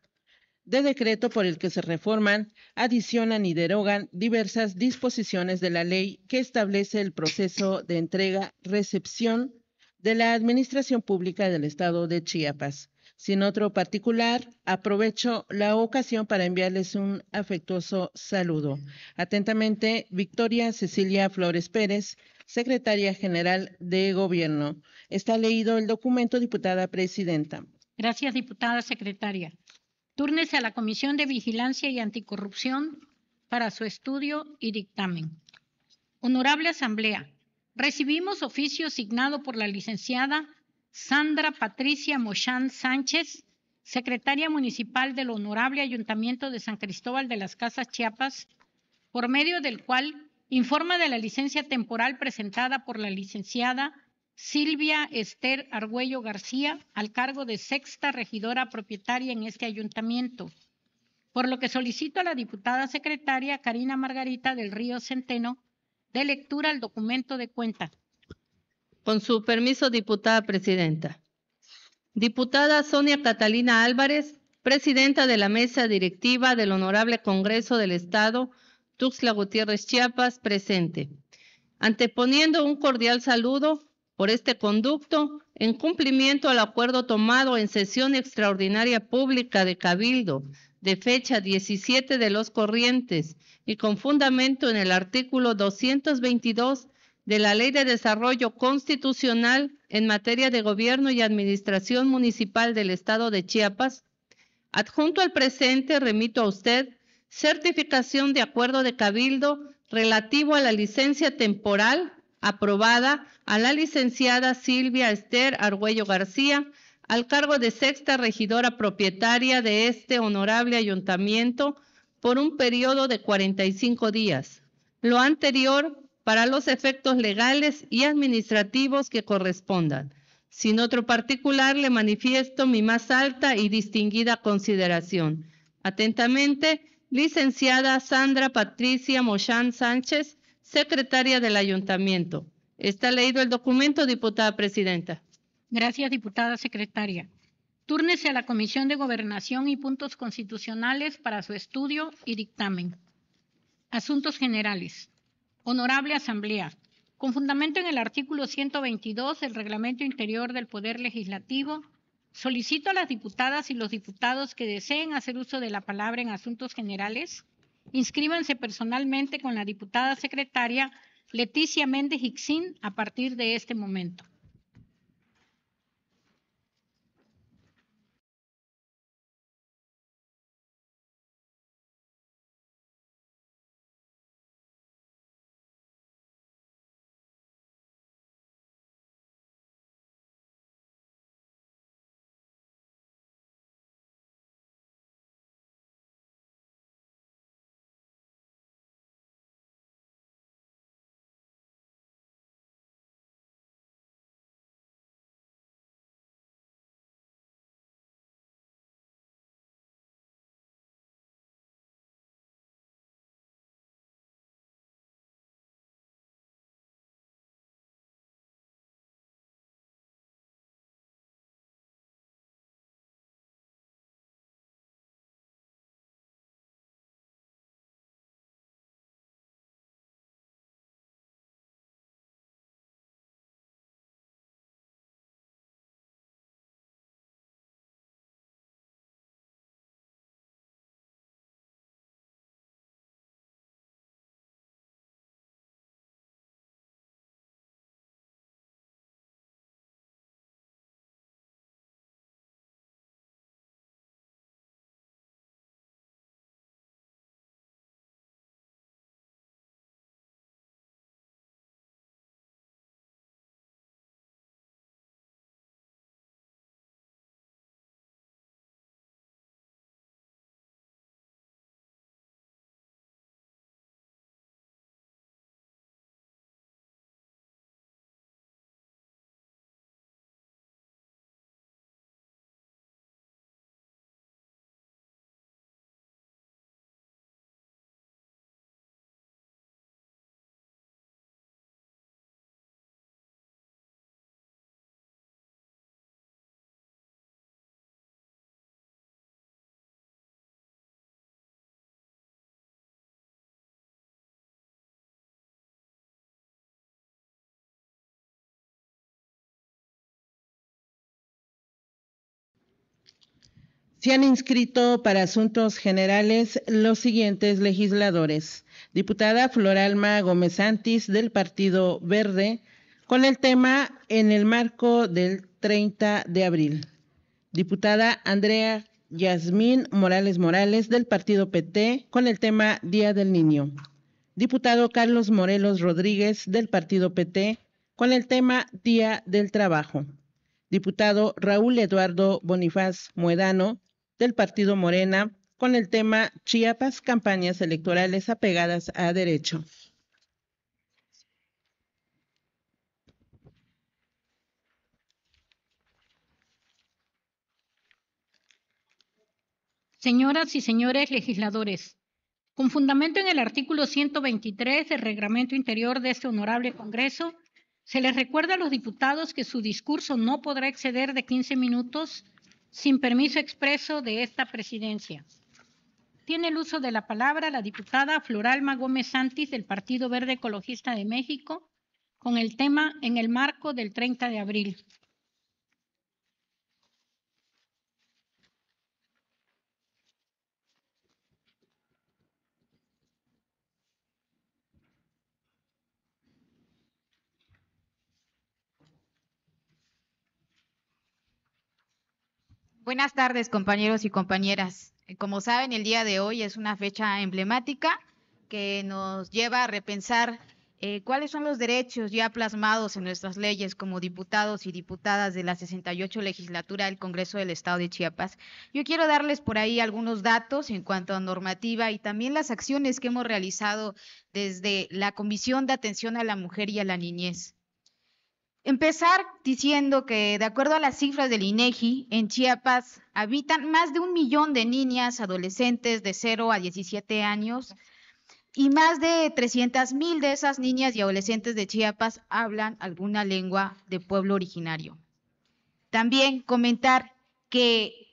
de decreto por el que se reforman, adicionan y derogan diversas disposiciones de la ley que establece el proceso de entrega-recepción de la Administración Pública del Estado de Chiapas sin otro particular, aprovecho la ocasión para enviarles un afectuoso saludo. Atentamente, Victoria Cecilia Flores Pérez, secretaria general de Gobierno. Está leído el documento, diputada presidenta. Gracias, diputada secretaria. Túrnese a la Comisión de Vigilancia y Anticorrupción para su estudio y dictamen. Honorable Asamblea, recibimos oficio signado por la licenciada Sandra Patricia Mochán Sánchez, secretaria municipal del Honorable Ayuntamiento de San Cristóbal de las Casas Chiapas, por medio del cual informa de la licencia temporal presentada por la licenciada Silvia Esther Argüello García al cargo de sexta regidora propietaria en este ayuntamiento, por lo que solicito a la diputada secretaria Karina Margarita del Río Centeno de lectura al documento de cuenta. Con su permiso, diputada presidenta. Diputada Sonia Catalina Álvarez, presidenta de la mesa directiva del Honorable Congreso del Estado, Tuxtla Gutiérrez Chiapas, presente. Anteponiendo un cordial saludo por este conducto, en cumplimiento al acuerdo tomado en sesión extraordinaria pública de Cabildo de fecha 17 de los corrientes y con fundamento en el artículo 222 de la Ley de Desarrollo Constitucional en materia de Gobierno y Administración Municipal del Estado de Chiapas, adjunto al presente remito a usted certificación de acuerdo de cabildo relativo a la licencia temporal aprobada a la licenciada Silvia Esther Argüello García al cargo de sexta regidora propietaria de este honorable ayuntamiento por un periodo de 45 días. Lo anterior para los efectos legales y administrativos que correspondan. Sin otro particular, le manifiesto mi más alta y distinguida consideración. Atentamente, licenciada Sandra Patricia Mochán Sánchez, secretaria del Ayuntamiento. Está leído el documento, diputada presidenta. Gracias, diputada secretaria. Túrnese a la Comisión de Gobernación y Puntos Constitucionales para su estudio y dictamen. Asuntos generales. Honorable Asamblea, con fundamento en el artículo 122 del Reglamento Interior del Poder Legislativo, solicito a las diputadas y los diputados que deseen hacer uso de la palabra en asuntos generales, inscríbanse personalmente con la diputada secretaria Leticia Méndez Ixín a partir de este momento. Se han inscrito para asuntos generales los siguientes legisladores. Diputada Floralma Gómez Santis del Partido Verde con el tema en el marco del 30 de abril. Diputada Andrea Yasmín Morales Morales del Partido PT con el tema Día del Niño. Diputado Carlos Morelos Rodríguez del Partido PT con el tema Día del Trabajo. Diputado Raúl Eduardo Bonifaz Muedano del partido Morena con el tema Chiapas, campañas electorales apegadas a derecho. Señoras y señores legisladores, con fundamento en el artículo 123 del reglamento interior de este honorable Congreso, se les recuerda a los diputados que su discurso no podrá exceder de 15 minutos sin permiso expreso de esta presidencia. Tiene el uso de la palabra la diputada Floralma Gómez Santis del Partido Verde Ecologista de México con el tema en el marco del 30 de abril. Buenas tardes, compañeros y compañeras. Eh, como saben, el día de hoy es una fecha emblemática que nos lleva a repensar eh, cuáles son los derechos ya plasmados en nuestras leyes como diputados y diputadas de la 68 legislatura del Congreso del Estado de Chiapas. Yo quiero darles por ahí algunos datos en cuanto a normativa y también las acciones que hemos realizado desde la Comisión de Atención a la Mujer y a la Niñez. Empezar diciendo que, de acuerdo a las cifras del INEGI, en Chiapas habitan más de un millón de niñas, adolescentes de 0 a 17 años, y más de 300 mil de esas niñas y adolescentes de Chiapas hablan alguna lengua de pueblo originario. También comentar que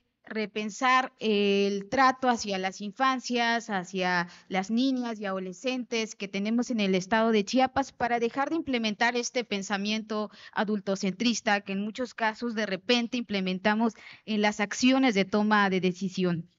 repensar el trato hacia las infancias, hacia las niñas y adolescentes que tenemos en el estado de Chiapas para dejar de implementar este pensamiento adultocentrista que en muchos casos de repente implementamos en las acciones de toma de decisión.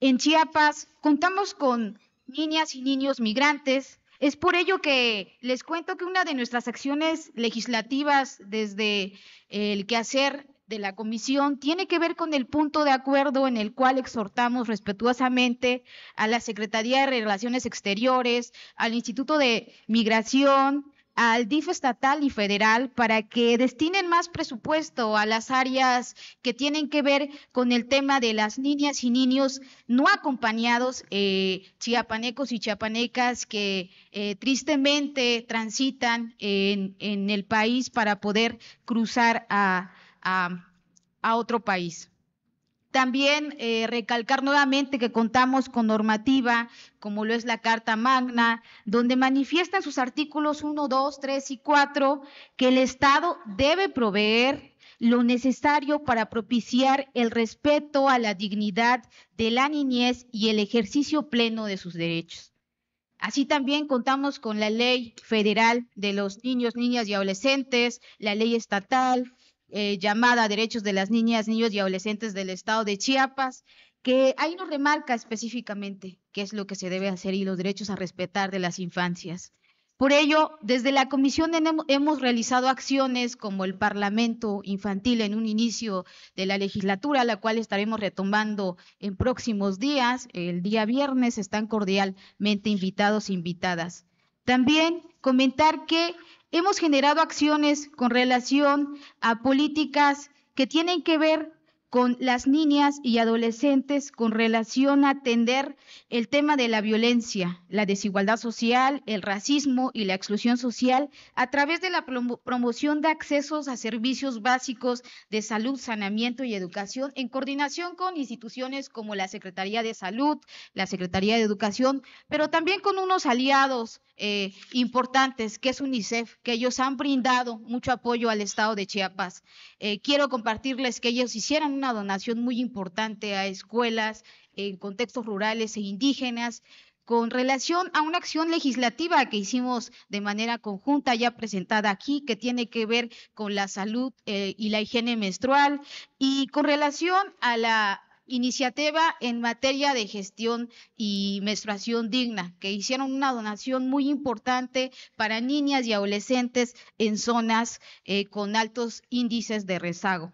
En Chiapas contamos con niñas y niños migrantes. Es por ello que les cuento que una de nuestras acciones legislativas desde el quehacer de la comisión tiene que ver con el punto de acuerdo en el cual exhortamos respetuosamente a la Secretaría de Relaciones Exteriores, al Instituto de Migración, al DIF estatal y federal para que destinen más presupuesto a las áreas que tienen que ver con el tema de las niñas y niños no acompañados, eh, chiapanecos y chiapanecas que eh, tristemente transitan en el país para poder cruzar a, a, otro país. También eh, recalcar nuevamente que contamos con normativa, como lo es la Carta Magna, donde manifiestan sus artículos 1, 2, 3 y 4 que el Estado debe proveer lo necesario para propiciar el respeto a la dignidad de la niñez y el ejercicio pleno de sus derechos. Así también contamos con la ley federal de los niños, niñas y adolescentes, la ley estatal, eh, llamada Derechos de las Niñas, Niños y Adolescentes del Estado de Chiapas, que ahí nos remarca específicamente qué es lo que se debe hacer y los derechos a respetar de las infancias. Por ello, desde la comisión hemos realizado acciones como el Parlamento Infantil en un inicio de la legislatura, la cual estaremos retomando en próximos días. El día viernes están cordialmente invitados e invitadas. También comentar que hemos generado acciones con relación a políticas que tienen que ver con las niñas y adolescentes con relación a atender el tema de la violencia, la desigualdad social, el racismo y la exclusión social a través de la promoción de accesos a servicios básicos de salud, saneamiento y educación en coordinación con instituciones como la Secretaría de Salud, la Secretaría de Educación, pero también con unos aliados eh, importantes que es UNICEF, que ellos han brindado mucho apoyo al Estado de Chiapas. Eh, quiero compartirles que ellos hicieron una donación muy importante a escuelas en contextos rurales e indígenas con relación a una acción legislativa que hicimos de manera conjunta ya presentada aquí, que tiene que ver con la salud eh, y la higiene menstrual, y con relación a la iniciativa en materia de gestión y menstruación digna, que hicieron una donación muy importante para niñas y adolescentes en zonas eh, con altos índices de rezago.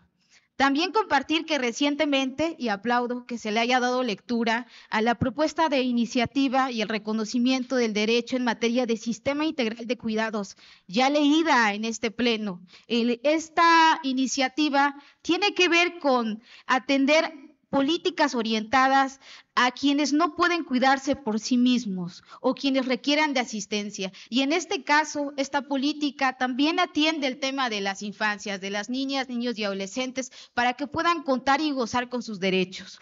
También compartir que recientemente, y aplaudo que se le haya dado lectura a la propuesta de iniciativa y el reconocimiento del derecho en materia de sistema integral de cuidados, ya leída en este pleno. esta iniciativa tiene que ver con atender políticas orientadas a quienes no pueden cuidarse por sí mismos o quienes requieran de asistencia. Y en este caso, esta política también atiende el tema de las infancias, de las niñas, niños y adolescentes, para que puedan contar y gozar con sus derechos.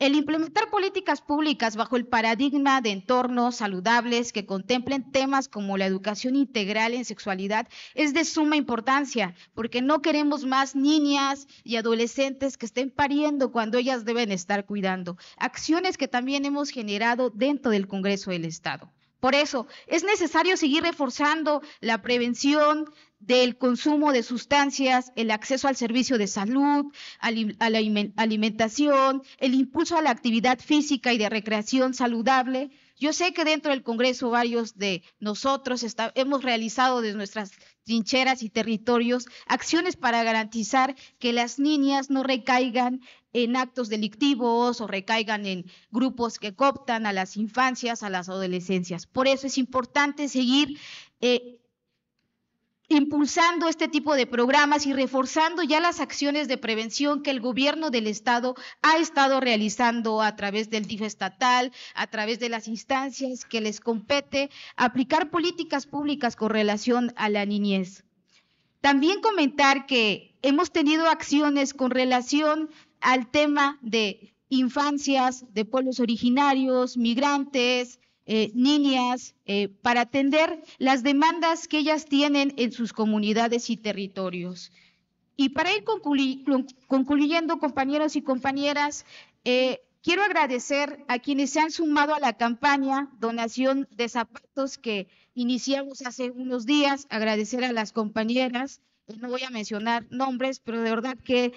El implementar políticas públicas bajo el paradigma de entornos saludables que contemplen temas como la educación integral en sexualidad es de suma importancia, porque no queremos más niñas y adolescentes que estén pariendo cuando ellas deben estar cuidando. Acciones que también hemos generado dentro del Congreso del Estado. Por eso es necesario seguir reforzando la prevención, del consumo de sustancias, el acceso al servicio de salud, a la alimentación, el impulso a la actividad física y de recreación saludable. Yo sé que dentro del Congreso varios de nosotros hemos realizado desde nuestras trincheras y territorios acciones para garantizar que las niñas no recaigan en actos delictivos o recaigan en grupos que cooptan a las infancias, a las adolescencias. Por eso es importante seguir eh, impulsando este tipo de programas y reforzando ya las acciones de prevención que el gobierno del estado ha estado realizando a través del DIF estatal, a través de las instancias que les compete aplicar políticas públicas con relación a la niñez. También comentar que hemos tenido acciones con relación al tema de infancias, de pueblos originarios, migrantes, eh, niñas, eh, para atender las demandas que ellas tienen en sus comunidades y territorios. Y para ir concluyendo, compañeros y compañeras, eh, quiero agradecer a quienes se han sumado a la campaña Donación de Zapatos que iniciamos hace unos días, agradecer a las compañeras, no voy a mencionar nombres, pero de verdad que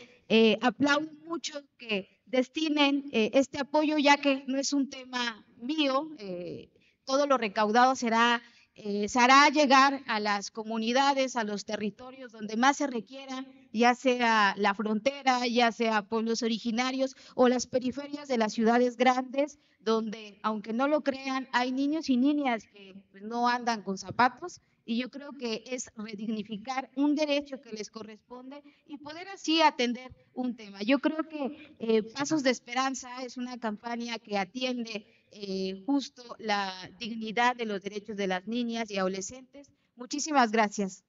aplaudo mucho que destinen este apoyo, ya que no es un tema mío, eh, todo lo recaudado será, eh, se llegar a las comunidades, a los territorios donde más se requiera, ya sea la frontera, ya sea pueblos originarios o las periferias de las ciudades grandes, donde, aunque no lo crean, hay niños y niñas que pues, no andan con zapatos, y yo creo que es redignificar un derecho que les corresponde y poder así atender un tema. Yo creo que eh, Pasos de Esperanza es una campaña que atiende eh, justo la dignidad de los derechos de las niñas y adolescentes. Muchísimas gracias.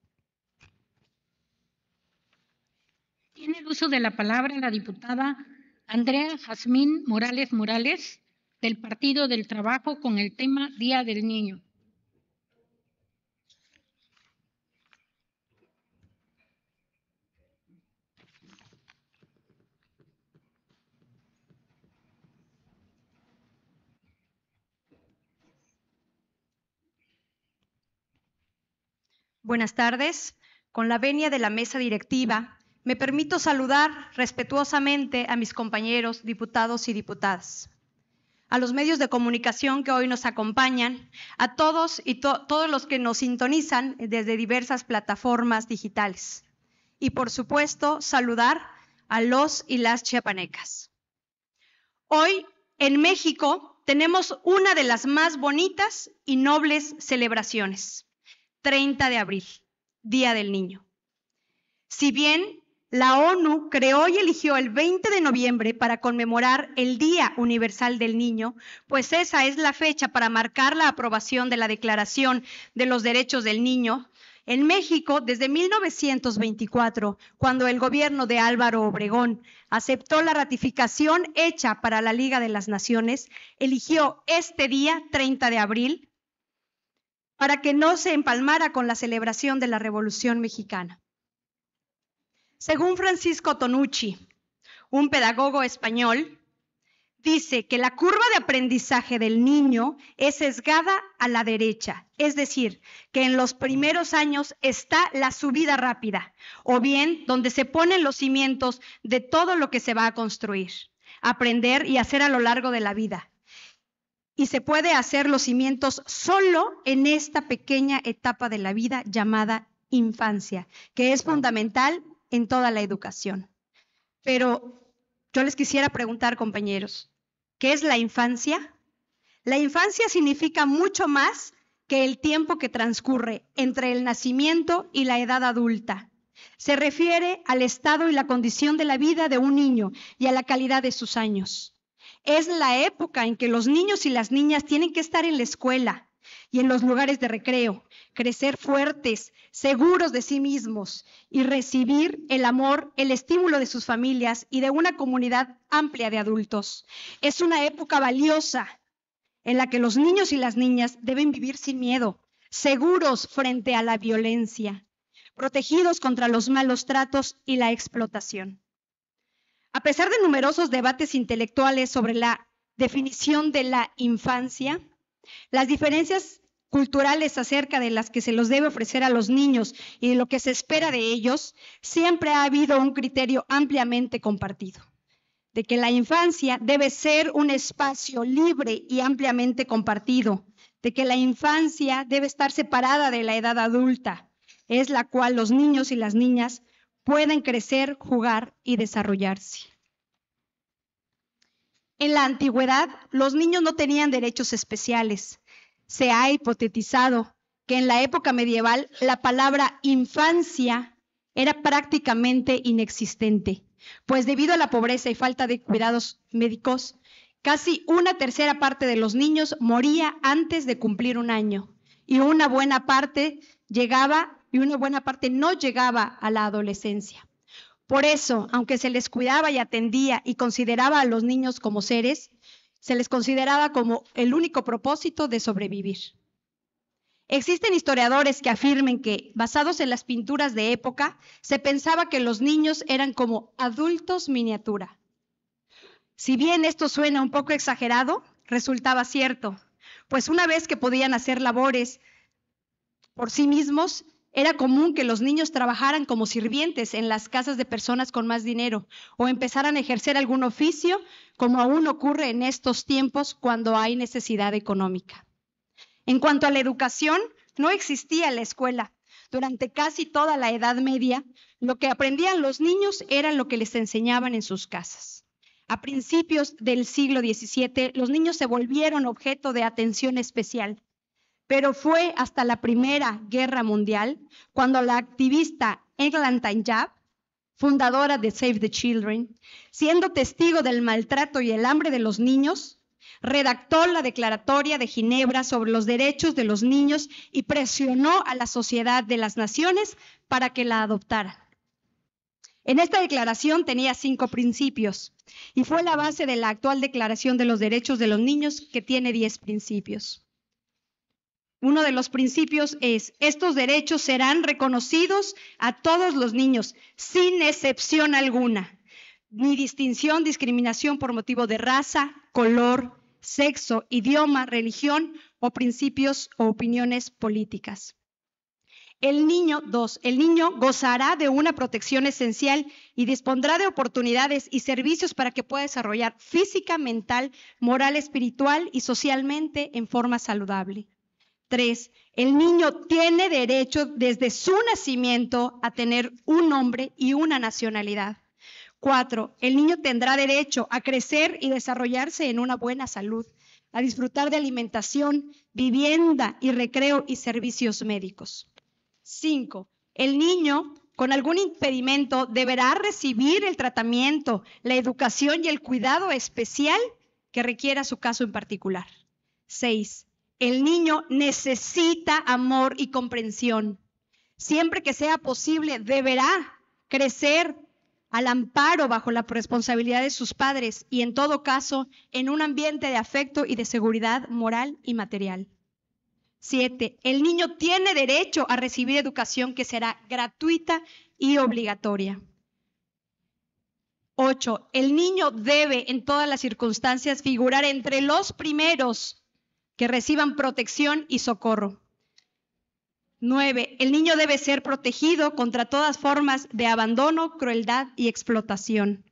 Tiene el uso de la palabra la diputada Andrea Jazmín Morales Morales del Partido del Trabajo con el tema Día del Niño. Buenas tardes. Con la venia de la mesa directiva, me permito saludar respetuosamente a mis compañeros diputados y diputadas, a los medios de comunicación que hoy nos acompañan, a todos y todos los que nos sintonizan desde diversas plataformas digitales. Y por supuesto, saludar a los y las chiapanecas. Hoy en México tenemos una de las más bonitas y nobles celebraciones 30 de abril, Día del Niño. Si bien la ONU creó y eligió el 20 de noviembre para conmemorar el Día Universal del Niño, pues esa es la fecha para marcar la aprobación de la Declaración de los Derechos del Niño. En México, desde 1924, cuando el gobierno de Álvaro Obregón aceptó la ratificación hecha para la Liga de las Naciones, eligió este día, 30 de abril, para que no se empalmara con la celebración de la Revolución Mexicana. Según Francisco Tonucci, un pedagogo español, dice que la curva de aprendizaje del niño es sesgada a la derecha, es decir, que en los primeros años está la subida rápida, o bien donde se ponen los cimientos de todo lo que se va a construir, aprender y hacer a lo largo de la vida y se puede hacer los cimientos solo en esta pequeña etapa de la vida llamada infancia, que es fundamental en toda la educación. Pero yo les quisiera preguntar, compañeros, ¿qué es la infancia? La infancia significa mucho más que el tiempo que transcurre entre el nacimiento y la edad adulta. Se refiere al estado y la condición de la vida de un niño y a la calidad de sus años es la época en que los niños y las niñas tienen que estar en la escuela y en los lugares de recreo, crecer fuertes, seguros de sí mismos y recibir el amor, el estímulo de sus familias y de una comunidad amplia de adultos. Es una época valiosa en la que los niños y las niñas deben vivir sin miedo, seguros frente a la violencia, protegidos contra los malos tratos y la explotación. A pesar de numerosos debates intelectuales sobre la definición de la infancia, las diferencias culturales acerca de las que se los debe ofrecer a los niños y de lo que se espera de ellos, siempre ha habido un criterio ampliamente compartido, de que la infancia debe ser un espacio libre y ampliamente compartido, de que la infancia debe estar separada de la edad adulta, es la cual los niños y las niñas pueden crecer, jugar y desarrollarse. En la antigüedad, los niños no tenían derechos especiales. Se ha hipotetizado que en la época medieval la palabra infancia era prácticamente inexistente, pues debido a la pobreza y falta de cuidados médicos, casi una tercera parte de los niños moría antes de cumplir un año y una buena parte llegaba y una buena parte no llegaba a la adolescencia. Por eso, aunque se les cuidaba y atendía y consideraba a los niños como seres, se les consideraba como el único propósito de sobrevivir. Existen historiadores que afirmen que, basados en las pinturas de época, se pensaba que los niños eran como adultos miniatura. Si bien esto suena un poco exagerado, resultaba cierto, pues una vez que podían hacer labores por sí mismos, era común que los niños trabajaran como sirvientes en las casas de personas con más dinero o empezaran a ejercer algún oficio, como aún ocurre en estos tiempos cuando hay necesidad económica. En cuanto a la educación, no existía la escuela. Durante casi toda la Edad Media, lo que aprendían los niños era lo que les enseñaban en sus casas. A principios del siglo XVII, los niños se volvieron objeto de atención especial pero fue hasta la Primera Guerra Mundial cuando la activista Eglantine Tanjab, fundadora de Save the Children, siendo testigo del maltrato y el hambre de los niños, redactó la Declaratoria de Ginebra sobre los derechos de los niños y presionó a la sociedad de las naciones para que la adoptara. En esta declaración tenía cinco principios y fue la base de la actual Declaración de los Derechos de los Niños que tiene diez principios. Uno de los principios es, estos derechos serán reconocidos a todos los niños, sin excepción alguna, ni distinción, discriminación por motivo de raza, color, sexo, idioma, religión o principios o opiniones políticas. El niño, dos, el niño gozará de una protección esencial y dispondrá de oportunidades y servicios para que pueda desarrollar física, mental, moral, espiritual y socialmente en forma saludable. 3. el niño tiene derecho desde su nacimiento a tener un nombre y una nacionalidad. Cuatro, el niño tendrá derecho a crecer y desarrollarse en una buena salud, a disfrutar de alimentación, vivienda y recreo y servicios médicos. Cinco, el niño con algún impedimento deberá recibir el tratamiento, la educación y el cuidado especial que requiera su caso en particular. Seis, el niño necesita amor y comprensión. Siempre que sea posible, deberá crecer al amparo bajo la responsabilidad de sus padres y en todo caso en un ambiente de afecto y de seguridad moral y material. Siete, El niño tiene derecho a recibir educación que será gratuita y obligatoria. Ocho, El niño debe en todas las circunstancias figurar entre los primeros que reciban protección y socorro. 9. El niño debe ser protegido contra todas formas de abandono, crueldad y explotación.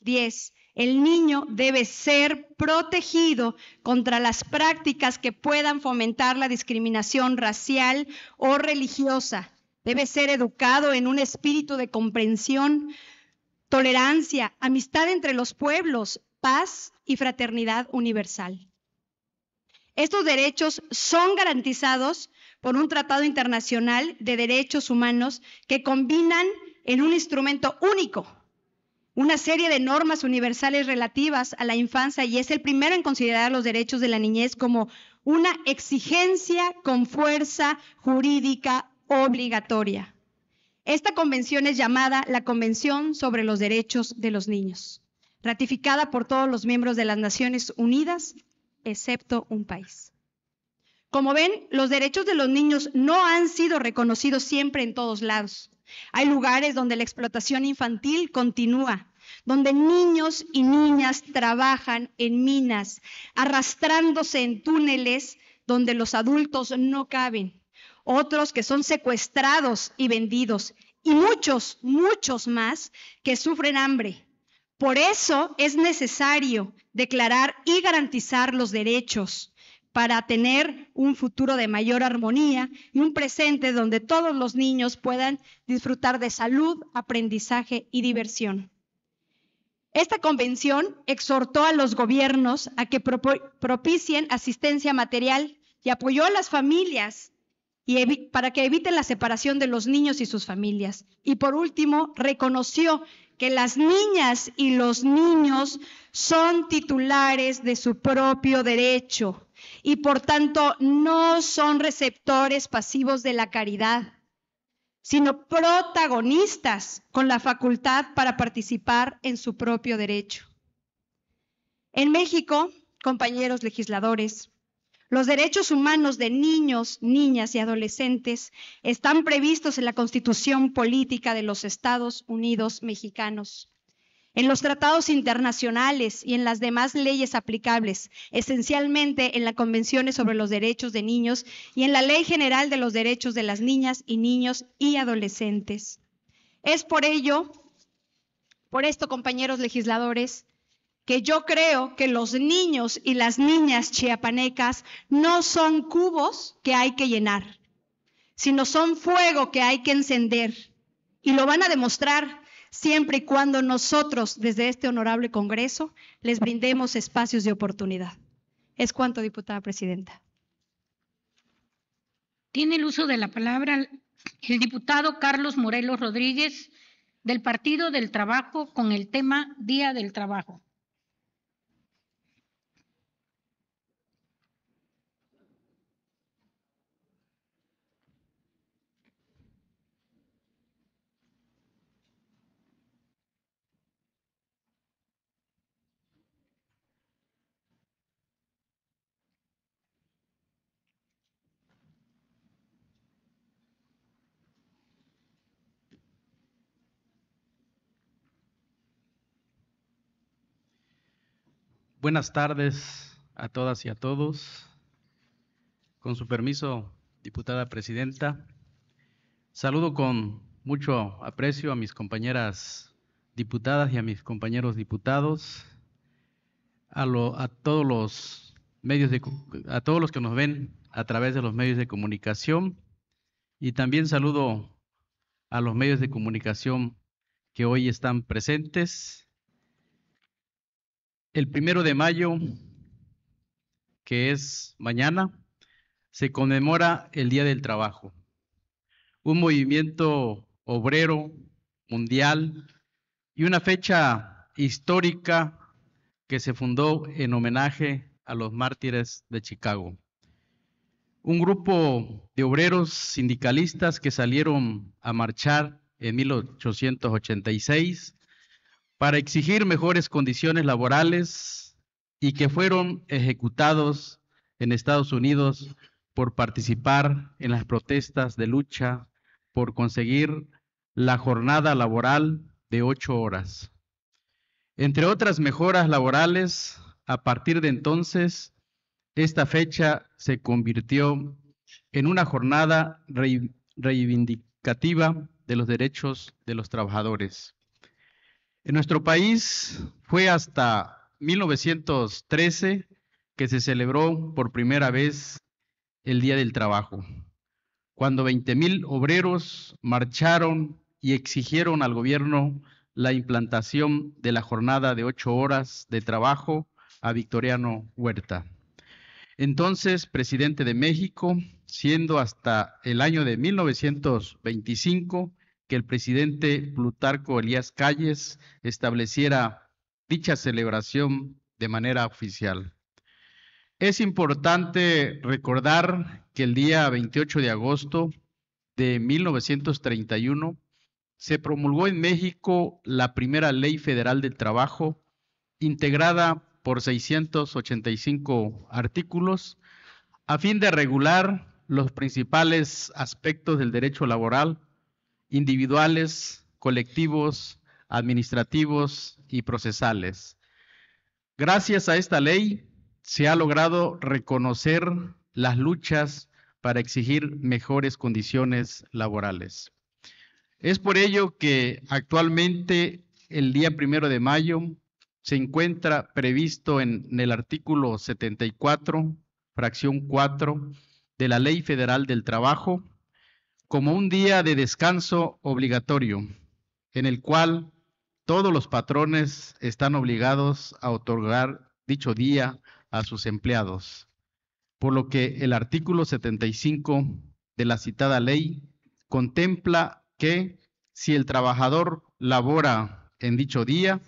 10. El niño debe ser protegido contra las prácticas que puedan fomentar la discriminación racial o religiosa. Debe ser educado en un espíritu de comprensión, tolerancia, amistad entre los pueblos, paz y fraternidad universal. Estos derechos son garantizados por un tratado internacional de derechos humanos que combinan en un instrumento único una serie de normas universales relativas a la infancia y es el primero en considerar los derechos de la niñez como una exigencia con fuerza jurídica obligatoria. Esta convención es llamada la Convención sobre los Derechos de los Niños, ratificada por todos los miembros de las Naciones Unidas excepto un país. Como ven, los derechos de los niños no han sido reconocidos siempre en todos lados. Hay lugares donde la explotación infantil continúa, donde niños y niñas trabajan en minas, arrastrándose en túneles donde los adultos no caben, otros que son secuestrados y vendidos, y muchos, muchos más que sufren hambre, por eso es necesario declarar y garantizar los derechos para tener un futuro de mayor armonía y un presente donde todos los niños puedan disfrutar de salud, aprendizaje y diversión. Esta convención exhortó a los gobiernos a que propicien asistencia material y apoyó a las familias y para que eviten la separación de los niños y sus familias. Y por último, reconoció que las niñas y los niños son titulares de su propio derecho y por tanto no son receptores pasivos de la caridad, sino protagonistas con la facultad para participar en su propio derecho. En México, compañeros legisladores, los derechos humanos de niños, niñas y adolescentes están previstos en la Constitución Política de los Estados Unidos Mexicanos, en los tratados internacionales y en las demás leyes aplicables, esencialmente en las Convenciones sobre los Derechos de Niños y en la Ley General de los Derechos de las Niñas y Niños y Adolescentes. Es por ello, por esto, compañeros legisladores, que yo creo que los niños y las niñas chiapanecas no son cubos que hay que llenar, sino son fuego que hay que encender. Y lo van a demostrar siempre y cuando nosotros, desde este honorable Congreso, les brindemos espacios de oportunidad. Es cuanto, diputada presidenta. Tiene el uso de la palabra el diputado Carlos Morelos Rodríguez del Partido del Trabajo con el tema Día del Trabajo. Buenas tardes a todas y a todos. Con su permiso, diputada presidenta, saludo con mucho aprecio a mis compañeras diputadas y a mis compañeros diputados, a, a todos los medios a todos los que nos ven a través de los medios de comunicación y también saludo a los medios de comunicación que hoy están presentes el primero de mayo, que es mañana, se conmemora el Día del Trabajo. Un movimiento obrero mundial y una fecha histórica que se fundó en homenaje a los mártires de Chicago. Un grupo de obreros sindicalistas que salieron a marchar en 1886 para exigir mejores condiciones laborales y que fueron ejecutados en Estados Unidos por participar en las protestas de lucha por conseguir la jornada laboral de ocho horas. Entre otras mejoras laborales, a partir de entonces, esta fecha se convirtió en una jornada reivindicativa de los derechos de los trabajadores. En nuestro país fue hasta 1913 que se celebró por primera vez el Día del Trabajo, cuando 20.000 obreros marcharon y exigieron al gobierno la implantación de la jornada de ocho horas de trabajo a Victoriano Huerta. Entonces, presidente de México, siendo hasta el año de 1925 que el presidente Plutarco Elías Calles estableciera dicha celebración de manera oficial. Es importante recordar que el día 28 de agosto de 1931 se promulgó en México la primera ley federal del trabajo, integrada por 685 artículos, a fin de regular los principales aspectos del derecho laboral individuales, colectivos, administrativos y procesales. Gracias a esta ley se ha logrado reconocer las luchas para exigir mejores condiciones laborales. Es por ello que actualmente el día primero de mayo se encuentra previsto en, el artículo 74, fracción 4 de la Ley Federal del Trabajo, como un día de descanso obligatorio, en el cual todos los patrones están obligados a otorgar dicho día a sus empleados, por lo que el artículo 75 de la citada ley contempla que si el trabajador labora en dicho día,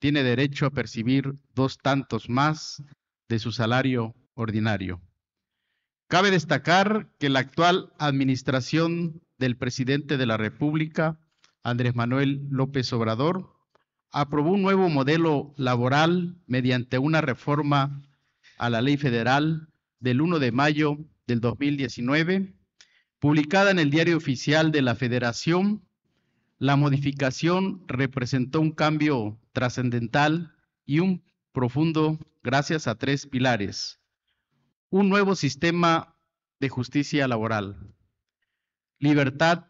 tiene derecho a percibir dos tantos más de su salario ordinario. Cabe destacar que la actual administración del presidente de la República, Andrés Manuel López Obrador, aprobó un nuevo modelo laboral mediante una reforma a la ley federal del 1 de mayo del 2019, publicada en el Diario Oficial de la Federación. La modificación representó un cambio trascendental y un profundo gracias a tres pilares un nuevo sistema de justicia laboral, libertad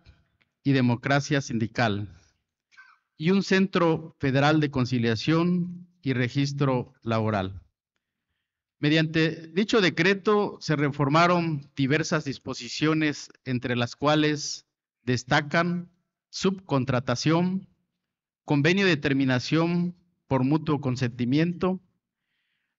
y democracia sindical, y un Centro Federal de Conciliación y Registro Laboral. Mediante dicho decreto se reformaron diversas disposiciones, entre las cuales destacan subcontratación, convenio de terminación por mutuo consentimiento,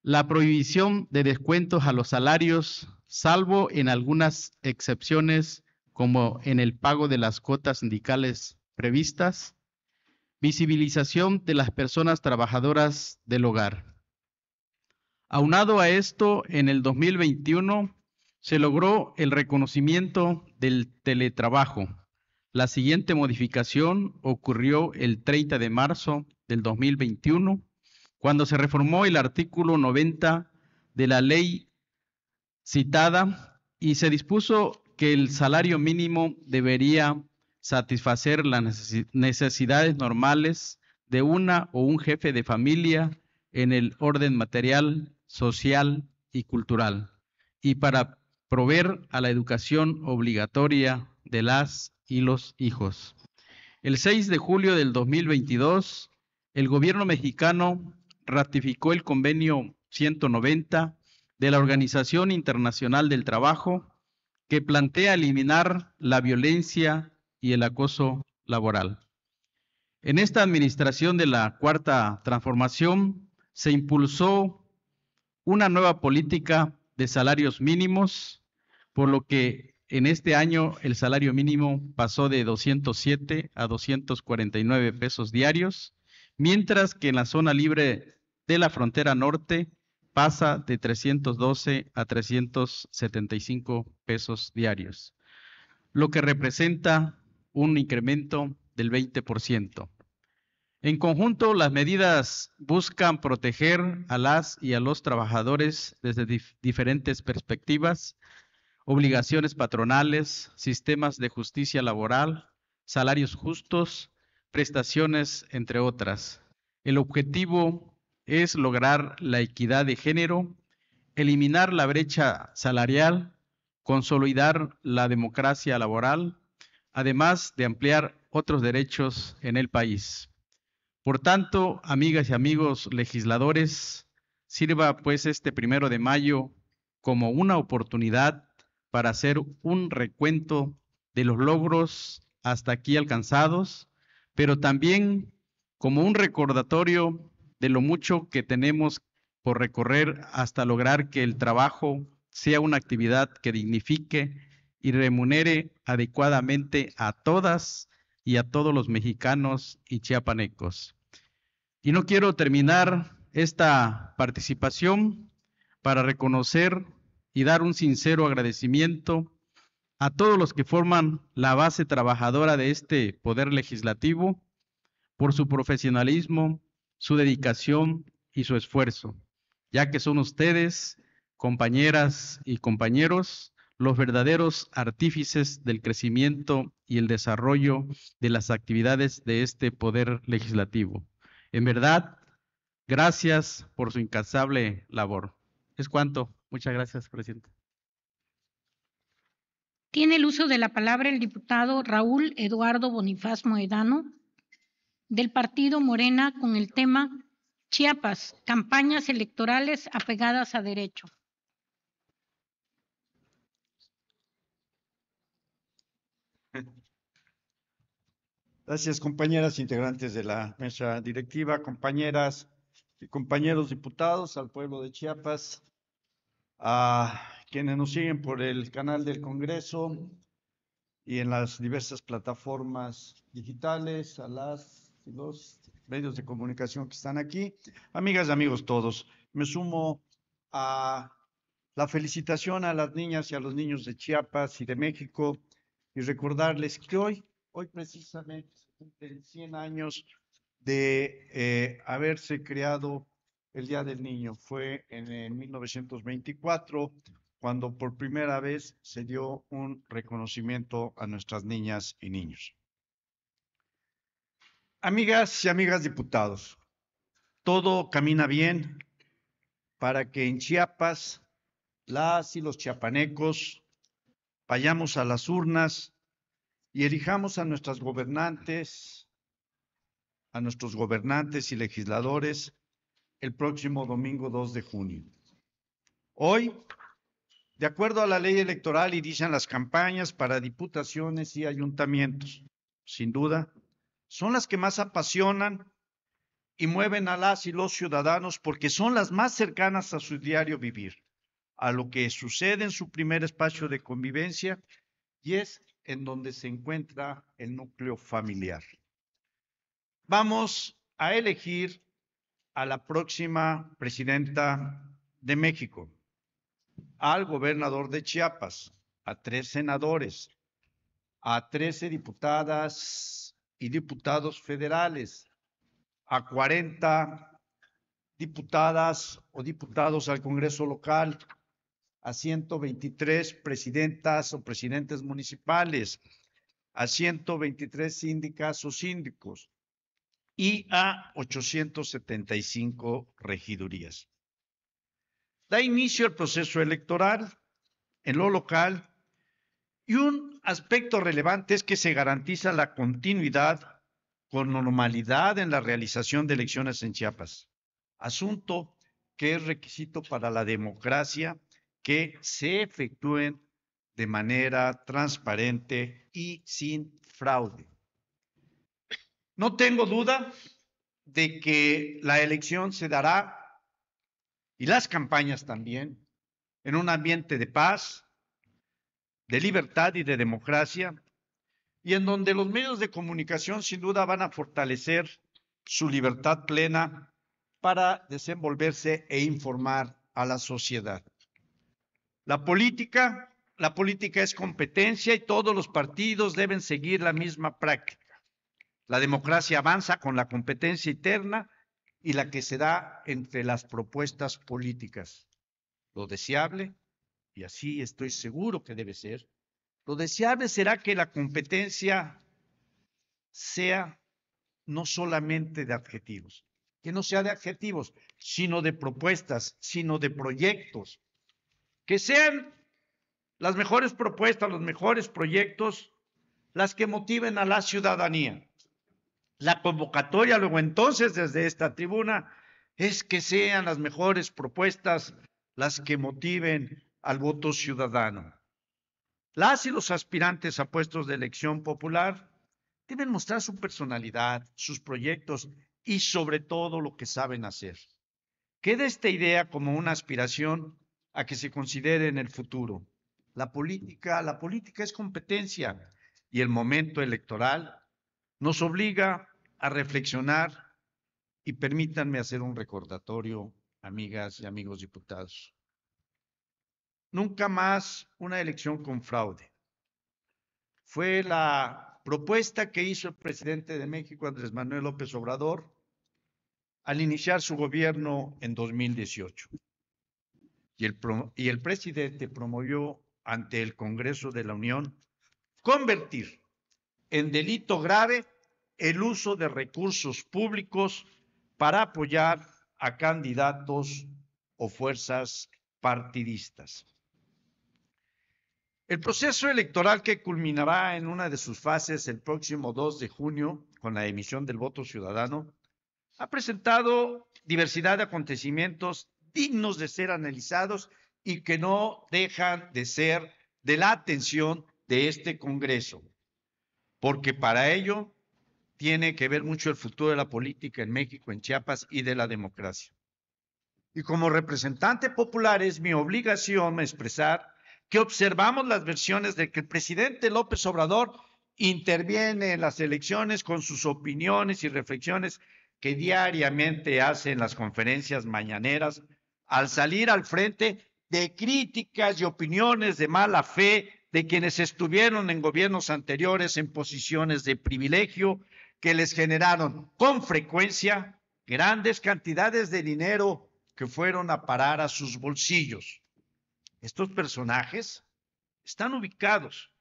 la prohibición de descuentos a los salarios, salvo en algunas excepciones como en el pago de las cuotas sindicales previstas, visibilización de las personas trabajadoras del hogar. Aunado a esto, en el 2021 se logró el reconocimiento del teletrabajo. La siguiente modificación ocurrió el 30 de marzo del 2021 cuando se reformó el artículo 90 de la ley citada y se dispuso que el salario mínimo debería satisfacer las necesidades normales de una o un jefe de familia en el orden material, social y cultural, y para proveer a la educación obligatoria de las y los hijos. El 6 de julio del 2022, el gobierno mexicano ratificó el convenio 190 de la Organización Internacional del Trabajo que plantea eliminar la violencia y el acoso laboral. En esta administración de la Cuarta Transformación se impulsó una nueva política de salarios mínimos, por lo que en este año el salario mínimo pasó de 207 a 249 pesos diarios, mientras que en la zona libre de la frontera norte pasa de 312 a 375 pesos diarios, lo que representa un incremento del 20%. En conjunto, las medidas buscan proteger a las y a los trabajadores desde diferentes perspectivas, obligaciones patronales, sistemas de justicia laboral, salarios justos, prestaciones, entre otras. El objetivo es lograr la equidad de género, eliminar la brecha salarial, consolidar la democracia laboral, además de ampliar otros derechos en el país. Por tanto, amigas y amigos legisladores, sirva pues este primero de mayo como una oportunidad para hacer un recuento de los logros hasta aquí alcanzados, pero también como un recordatorio de lo mucho que tenemos por recorrer hasta lograr que el trabajo sea una actividad que dignifique y remunere adecuadamente a todas y a todos los mexicanos y chiapanecos. Y no quiero terminar esta participación para reconocer y dar un sincero agradecimiento a todos los que forman la base trabajadora de este poder legislativo por su profesionalismo, su dedicación y su esfuerzo, ya que son ustedes, compañeras y compañeros, los verdaderos artífices del crecimiento y el desarrollo de las actividades de este poder legislativo. En verdad, gracias por su incansable labor. Es cuanto. Muchas gracias, presidente. Tiene el uso de la palabra el diputado Raúl Eduardo Bonifaz Moedano, del partido Morena con el tema Chiapas, campañas electorales apegadas a derecho. Gracias, compañeras integrantes de la mesa directiva, compañeras y compañeros diputados, al pueblo de Chiapas, a quienes nos siguen por el canal del Congreso y en las diversas plataformas digitales, a las los medios de comunicación que están aquí. Amigas, y amigos todos, me sumo a la felicitación a las niñas y a los niños de Chiapas y de México y recordarles que hoy, hoy precisamente en 100 años de eh, haberse creado el Día del Niño. Fue en 1924 cuando por primera vez se dio un reconocimiento a nuestras niñas y niños. Amigas y amigas diputados, todo camina bien para que en Chiapas las y los chiapanecos vayamos a las urnas y erijamos a nuestras gobernantes, a nuestros gobernantes y legisladores el próximo domingo 2 de junio. Hoy, de acuerdo a la ley electoral, inician las campañas para diputaciones y ayuntamientos. Sin duda, son las que más apasionan y mueven a las y los ciudadanos porque son las más cercanas a su diario vivir, a lo que sucede en su primer espacio de convivencia y es en donde se encuentra el núcleo familiar. Vamos a elegir a la próxima presidenta de México, al gobernador de Chiapas, a tres senadores, a trece diputadas y diputados federales, a 40 diputadas o diputados al Congreso local, a 123 presidentas o presidentes municipales, a 123 síndicas o síndicos y a 875 regidurías. Da inicio el proceso electoral. En lo local, y un aspecto relevante es que se garantiza la continuidad con normalidad en la realización de elecciones en Chiapas, asunto que es requisito para la democracia que se efectúen de manera transparente y sin fraude. No tengo duda de que la elección se dará y las campañas también en un ambiente de paz, de libertad y de democracia, y en donde los medios de comunicación sin duda van a fortalecer su libertad plena para desenvolverse e informar a la sociedad. La política, la política es competencia y todos los partidos deben seguir la misma práctica. La democracia avanza con la competencia interna y la que se da entre las propuestas políticas. Lo deseable y así estoy seguro que debe ser, lo deseable será que la competencia sea no solamente de adjetivos, que no sea de adjetivos, sino de propuestas, sino de proyectos, que sean las mejores propuestas, los mejores proyectos, las que motiven a la ciudadanía. La convocatoria luego entonces desde esta tribuna es que sean las mejores propuestas las que motiven al voto ciudadano. Las y los aspirantes a puestos de elección popular deben mostrar su personalidad, sus proyectos y sobre todo lo que saben hacer. Queda esta idea como una aspiración a que se considere en el futuro. La política, la política es competencia y el momento electoral nos obliga a reflexionar y permítanme hacer un recordatorio, amigas y amigos diputados. Nunca más una elección con fraude. Fue la propuesta que hizo el presidente de México, Andrés Manuel López Obrador, al iniciar su gobierno en 2018. Y el, y el presidente promovió ante el Congreso de la Unión convertir en delito grave el uso de recursos públicos para apoyar a candidatos o fuerzas partidistas. El proceso electoral que culminará en una de sus fases el próximo 2 de junio con la emisión del voto ciudadano ha presentado diversidad de acontecimientos dignos de ser analizados y que no dejan de ser de la atención de este Congreso, porque para ello tiene que ver mucho el futuro de la política en México, en Chiapas y de la democracia. Y como representante popular es mi obligación expresar que observamos las versiones de que el presidente López Obrador interviene en las elecciones con sus opiniones y reflexiones que diariamente hace en las conferencias mañaneras al salir al frente de críticas y opiniones de mala fe de quienes estuvieron en gobiernos anteriores en posiciones de privilegio que les generaron con frecuencia grandes cantidades de dinero que fueron a parar a sus bolsillos. Estos personajes están ubicados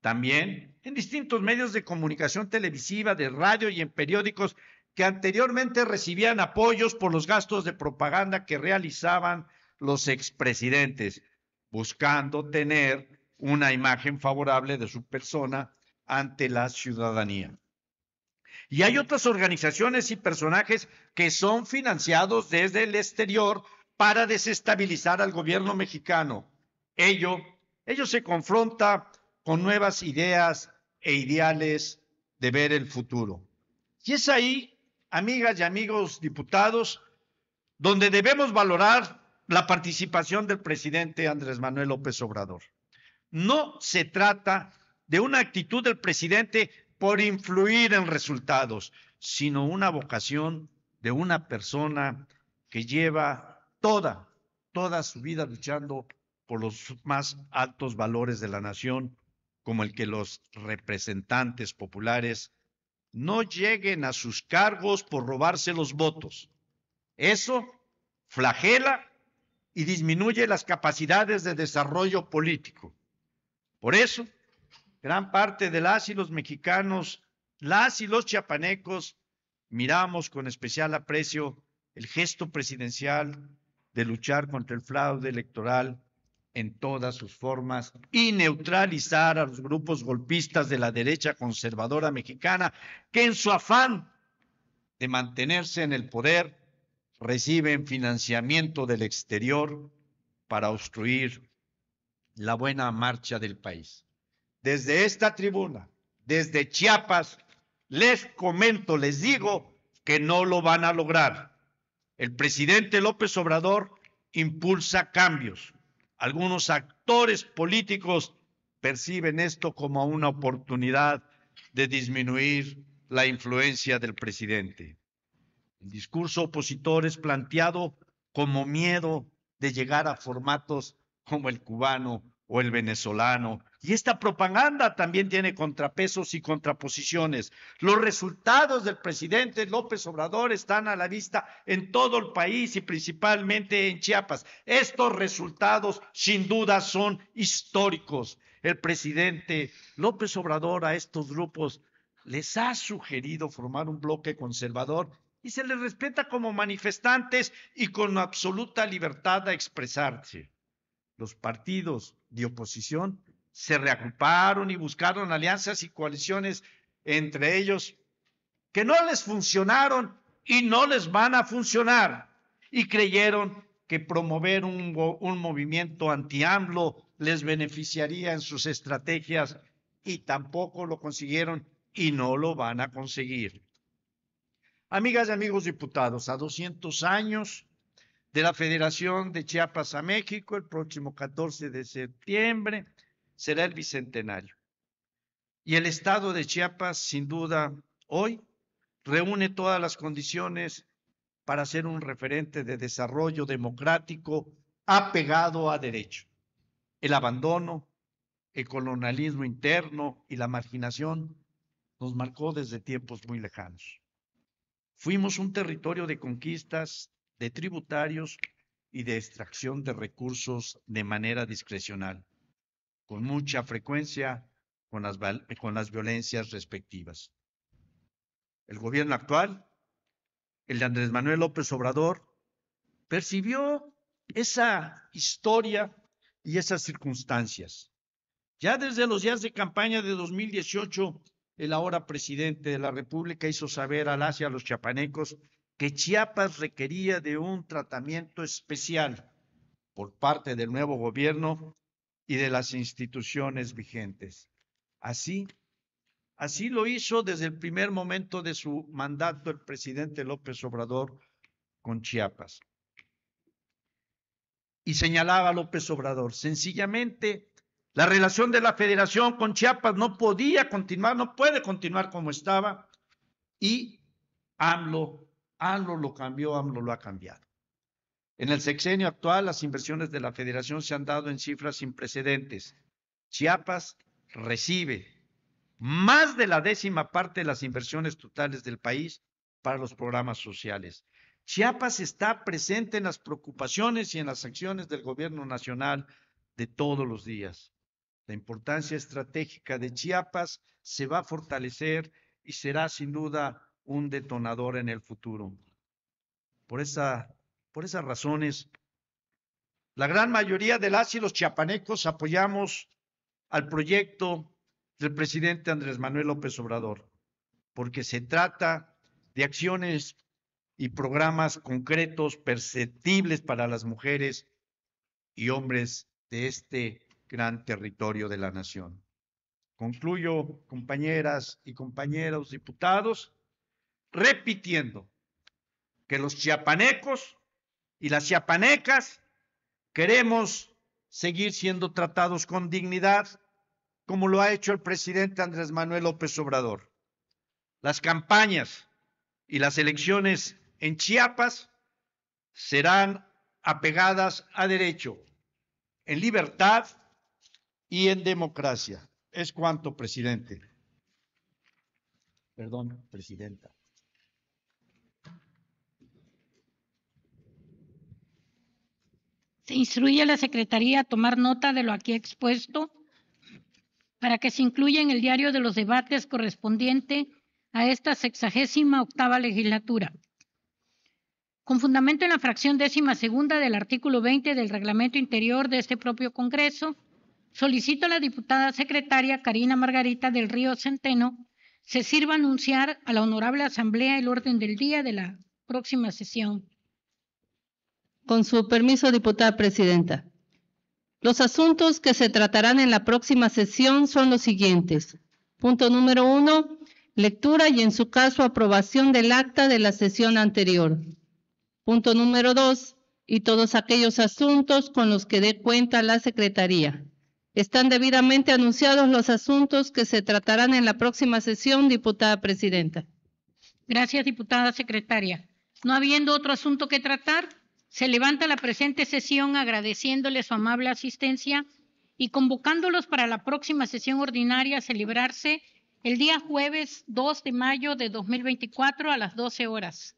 también en distintos medios de comunicación televisiva, de radio y en periódicos que anteriormente recibían apoyos por los gastos de propaganda que realizaban los expresidentes, buscando tener una imagen favorable de su persona ante la ciudadanía. Y hay otras organizaciones y personajes que son financiados desde el exterior para desestabilizar al gobierno mexicano. Ello, ello se confronta con nuevas ideas e ideales de ver el futuro. Y es ahí, amigas y amigos diputados, donde debemos valorar la participación del presidente Andrés Manuel López Obrador. No se trata de una actitud del presidente por influir en resultados, sino una vocación de una persona que lleva toda, toda su vida luchando por los más altos valores de la nación, como el que los representantes populares no lleguen a sus cargos por robarse los votos. Eso flagela y disminuye las capacidades de desarrollo político. Por eso, gran parte de las y los mexicanos, las y los chiapanecos, miramos con especial aprecio el gesto presidencial de luchar contra el fraude electoral en todas sus formas y neutralizar a los grupos golpistas de la derecha conservadora mexicana que en su afán de mantenerse en el poder reciben financiamiento del exterior para obstruir la buena marcha del país. Desde esta tribuna, desde Chiapas, les comento, les digo que no lo van a lograr. El presidente López Obrador impulsa cambios. Algunos actores políticos perciben esto como una oportunidad de disminuir la influencia del presidente. El discurso opositor es planteado como miedo de llegar a formatos como el cubano o el venezolano. Y esta propaganda también tiene contrapesos y contraposiciones. Los resultados del presidente López Obrador están a la vista en todo el país y principalmente en Chiapas. Estos resultados sin duda son históricos. El presidente López Obrador a estos grupos les ha sugerido formar un bloque conservador y se les respeta como manifestantes y con absoluta libertad a expresarse los partidos de oposición se reagruparon y buscaron alianzas y coaliciones entre ellos que no les funcionaron y no les van a funcionar. Y creyeron que promover un, un movimiento anti-AMLO les beneficiaría en sus estrategias y tampoco lo consiguieron y no lo van a conseguir. Amigas y amigos diputados, a 200 años de la Federación de Chiapas a México el próximo 14 de septiembre. Será el Bicentenario. Y el Estado de Chiapas, sin duda, hoy reúne todas las condiciones para ser un referente de desarrollo democrático apegado a derecho. El abandono, el colonialismo interno y la marginación nos marcó desde tiempos muy lejanos. Fuimos un territorio de conquistas de tributarios y de extracción de recursos de manera discrecional, con mucha frecuencia con las, con las violencias respectivas. El gobierno actual, el de Andrés Manuel López Obrador, percibió esa historia y esas circunstancias. Ya desde los días de campaña de 2018, el ahora presidente de la República hizo saber al Asia, a los chiapanecos, que Chiapas requería de un tratamiento especial por parte del nuevo gobierno y de las instituciones vigentes. Así, así lo hizo desde el primer momento de su mandato el presidente López Obrador con Chiapas. Y señalaba López Obrador, sencillamente la relación de la federación con Chiapas no podía continuar, no puede continuar como estaba, y AMLO AMLO lo cambió, AMLO lo ha cambiado. En el sexenio actual, las inversiones de la federación se han dado en cifras sin precedentes. Chiapas recibe más de la décima parte de las inversiones totales del país para los programas sociales. Chiapas está presente en las preocupaciones y en las acciones del gobierno nacional de todos los días. La importancia estratégica de Chiapas se va a fortalecer y será sin duda un detonador en el futuro. Por, esa, por esas razones, la gran mayoría de las y los chiapanecos apoyamos al proyecto del presidente Andrés Manuel López Obrador, porque se trata de acciones y programas concretos, perceptibles para las mujeres y hombres de este gran territorio de la nación. Concluyo, compañeras y compañeros diputados, repitiendo que los chiapanecos y las chiapanecas queremos seguir siendo tratados con dignidad, como lo ha hecho el presidente Andrés Manuel López Obrador. Las campañas y las elecciones en Chiapas serán apegadas a derecho, en libertad y en democracia. Es cuanto, presidente. Perdón, presidenta. Se instruye a la Secretaría a tomar nota de lo aquí expuesto para que se incluya en el diario de los debates correspondiente a esta sexagésima octava legislatura. Con fundamento en la fracción décima segunda del artículo 20 del reglamento interior de este propio Congreso, solicito a la diputada secretaria Karina Margarita del Río Centeno se sirva anunciar a la Honorable Asamblea el orden del día de la próxima sesión. Con su permiso, diputada presidenta. Los asuntos que se tratarán en la próxima sesión son los siguientes. Punto número uno, lectura y en su caso aprobación del acta de la sesión anterior. Punto número dos, y todos aquellos asuntos con los que dé cuenta la Secretaría. Están debidamente anunciados los asuntos que se tratarán en la próxima sesión, diputada presidenta. Gracias, diputada secretaria. No habiendo otro asunto que tratar, se levanta la presente sesión agradeciéndole su amable asistencia y convocándolos para la próxima sesión ordinaria a celebrarse el día jueves 2 de mayo de 2024 a las 12 horas.